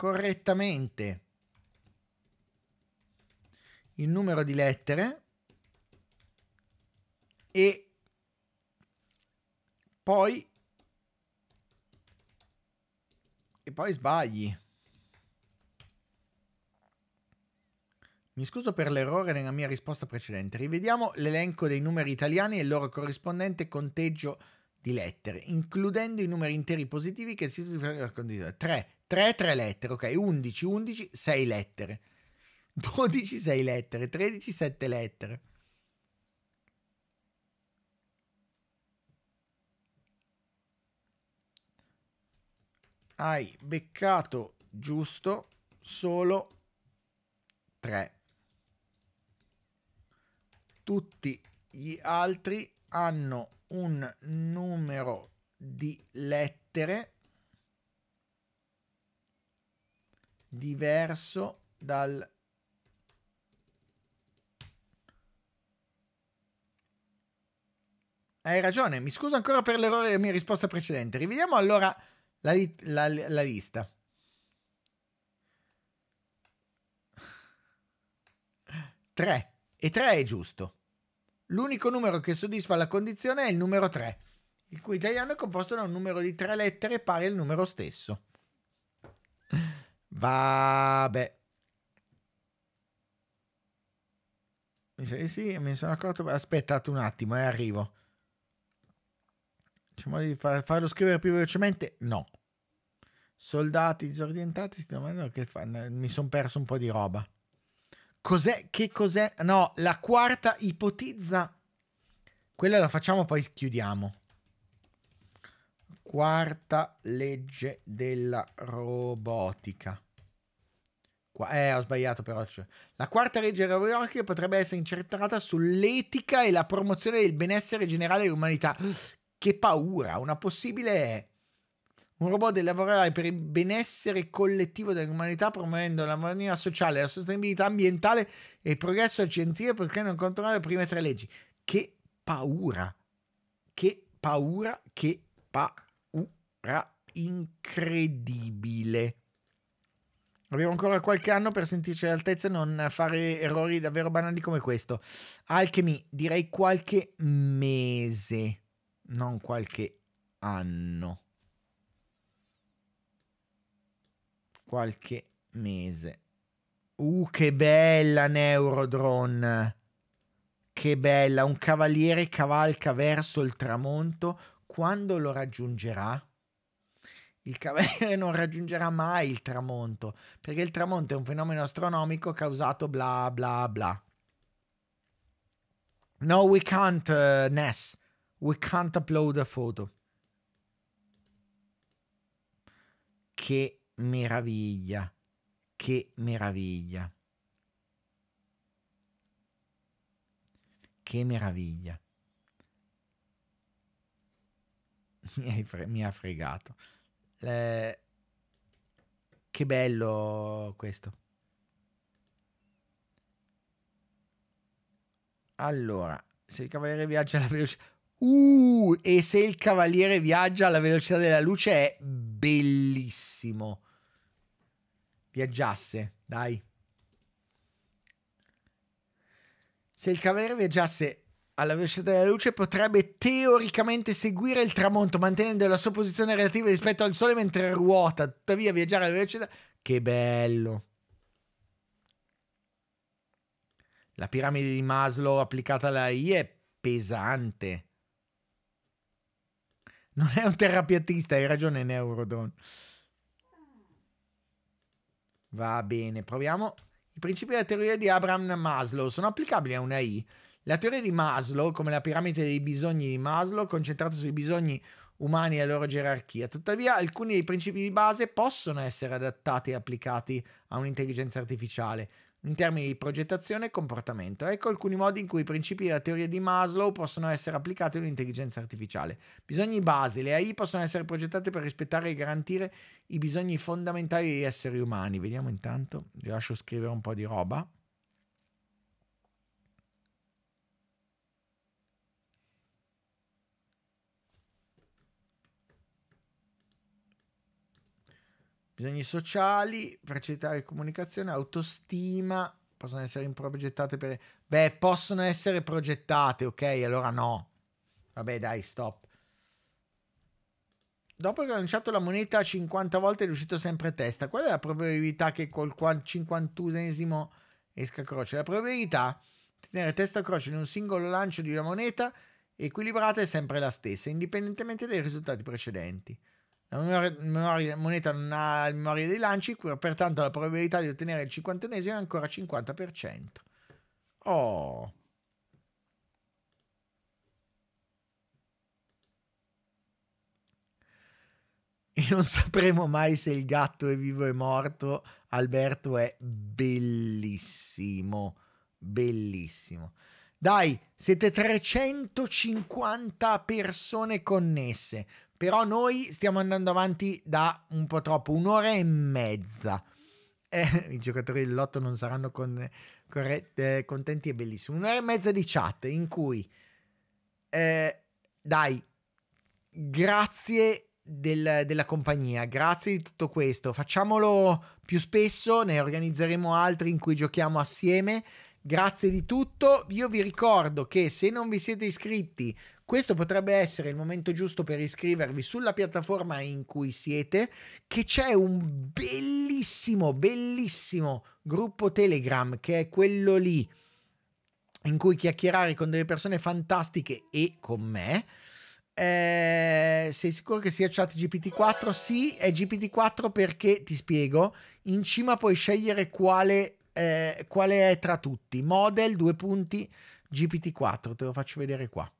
correttamente il numero di lettere e poi e poi sbagli. Mi scuso per l'errore nella mia risposta precedente. Rivediamo l'elenco dei numeri italiani e il loro corrispondente conteggio di lettere, includendo i numeri interi positivi che si trovano nella 3, 3, 3 lettere, ok, 11, 11, 6 lettere, 12, 6 lettere, 13, 7 lettere. Hai beccato giusto solo 3. Tutti gli altri hanno un numero di lettere diverso dal Hai ragione, mi scuso ancora per l'errore della mia risposta precedente. Rivediamo allora la, li la, la lista. Tre. E 3 è giusto. L'unico numero che soddisfa la condizione è il numero 3, il cui italiano è composto da un numero di tre lettere pari al numero stesso. Vabbè. Mi sa sì, mi sono accorto. Aspettate un attimo e eh, arrivo. C'è modo di far, farlo scrivere più velocemente? No. Soldati disorientati si domandano che fanno. Mi sono perso un po' di roba. Cos'è? Che cos'è? No, la quarta ipotizza. Quella la facciamo, poi chiudiamo. Quarta legge della robotica. Qua, eh, ho sbagliato però. Cioè. La quarta legge York potrebbe essere incentrata sull'etica e la promozione del benessere generale dell'umanità. Che paura! Una possibile... Un robot deve lavorare per il benessere collettivo dell'umanità, promuovendo la l'armonia sociale, la sostenibilità ambientale e il progresso scientifico perché non controllare le prime tre leggi. Che paura! Che paura! Che paura! Incredibile! Abbiamo ancora qualche anno per sentirci all'altezza e non fare errori davvero banali come questo. Alchemy, direi qualche mese, non qualche anno. Qualche mese. Uh, che bella Neurodrone! Che bella, un cavaliere cavalca verso il tramonto. Quando lo raggiungerà? il Cavaliere non raggiungerà mai il tramonto, perché il tramonto è un fenomeno astronomico causato bla bla bla. No, we can't, uh, Ness. We can't upload a photo. Che meraviglia. Che meraviglia. Che meraviglia. Mi, mi ha fregato. Eh, che bello questo. Allora, se il cavaliere viaggia alla velocità... Uh, e se il cavaliere viaggia alla velocità della luce è bellissimo. Viaggiasse, dai. Se il cavaliere viaggiasse alla velocità della luce potrebbe teoricamente seguire il tramonto mantenendo la sua posizione relativa rispetto al Sole mentre ruota, tuttavia viaggiare alla velocità... Che bello! La piramide di Maslow applicata alla I è pesante. Non è un terrapiattista, hai ragione Neurodon. Va bene, proviamo. I principi della teoria di Abraham Maslow sono applicabili a una I la teoria di Maslow, come la piramide dei bisogni di Maslow, concentrata sui bisogni umani e la loro gerarchia. Tuttavia, alcuni dei principi di base possono essere adattati e applicati a un'intelligenza artificiale in termini di progettazione e comportamento. Ecco alcuni modi in cui i principi della teoria di Maslow possono essere applicati all'intelligenza artificiale. Bisogni base, le AI possono essere progettate per rispettare e garantire i bisogni fondamentali degli esseri umani. Vediamo intanto, vi lascio scrivere un po' di roba. bisogni sociali, precità di comunicazione, autostima, possono essere progettate per... Beh, possono essere progettate, ok? Allora no. Vabbè, dai, stop. Dopo che ho lanciato la moneta 50 volte è riuscito sempre a testa. Qual è la probabilità che col 51esimo esca croce? La probabilità di tenere testa o croce in un singolo lancio di una moneta equilibrata è sempre la stessa, indipendentemente dai risultati precedenti. La memoria moneta non ha memoria dei lanci, pertanto la probabilità di ottenere il cinquantunesimo è ancora 50%. Oh. E non sapremo mai se il gatto è vivo o morto. Alberto è bellissimo, bellissimo. Dai, siete 350 persone connesse. Però noi stiamo andando avanti da un po' troppo, un'ora e mezza. Eh, I giocatori del lotto non saranno con, corrette, eh, contenti, è bellissimo. Un'ora e mezza di chat in cui, eh, dai, grazie del, della compagnia. Grazie di tutto questo. Facciamolo più spesso, ne organizzeremo altri in cui giochiamo assieme. Grazie di tutto. Io vi ricordo che se non vi siete iscritti, questo potrebbe essere il momento giusto per iscrivervi sulla piattaforma in cui siete, che c'è un bellissimo, bellissimo gruppo Telegram che è quello lì in cui chiacchierare con delle persone fantastiche e con me. Eh, sei sicuro che sia chat GPT-4? Sì, è GPT-4 perché ti spiego. In cima puoi scegliere quale, eh, quale è tra tutti. Model, due punti, GPT-4, te lo faccio vedere qua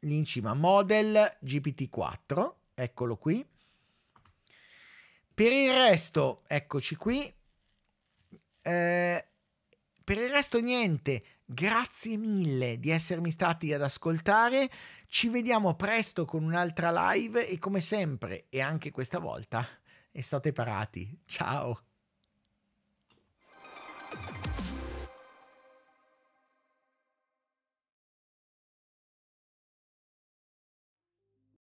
lì in cima model GPT-4, eccolo qui. Per il resto, eccoci qui. Eh, per il resto niente, grazie mille di essermi stati ad ascoltare, ci vediamo presto con un'altra live e come sempre e anche questa volta, state parati, ciao!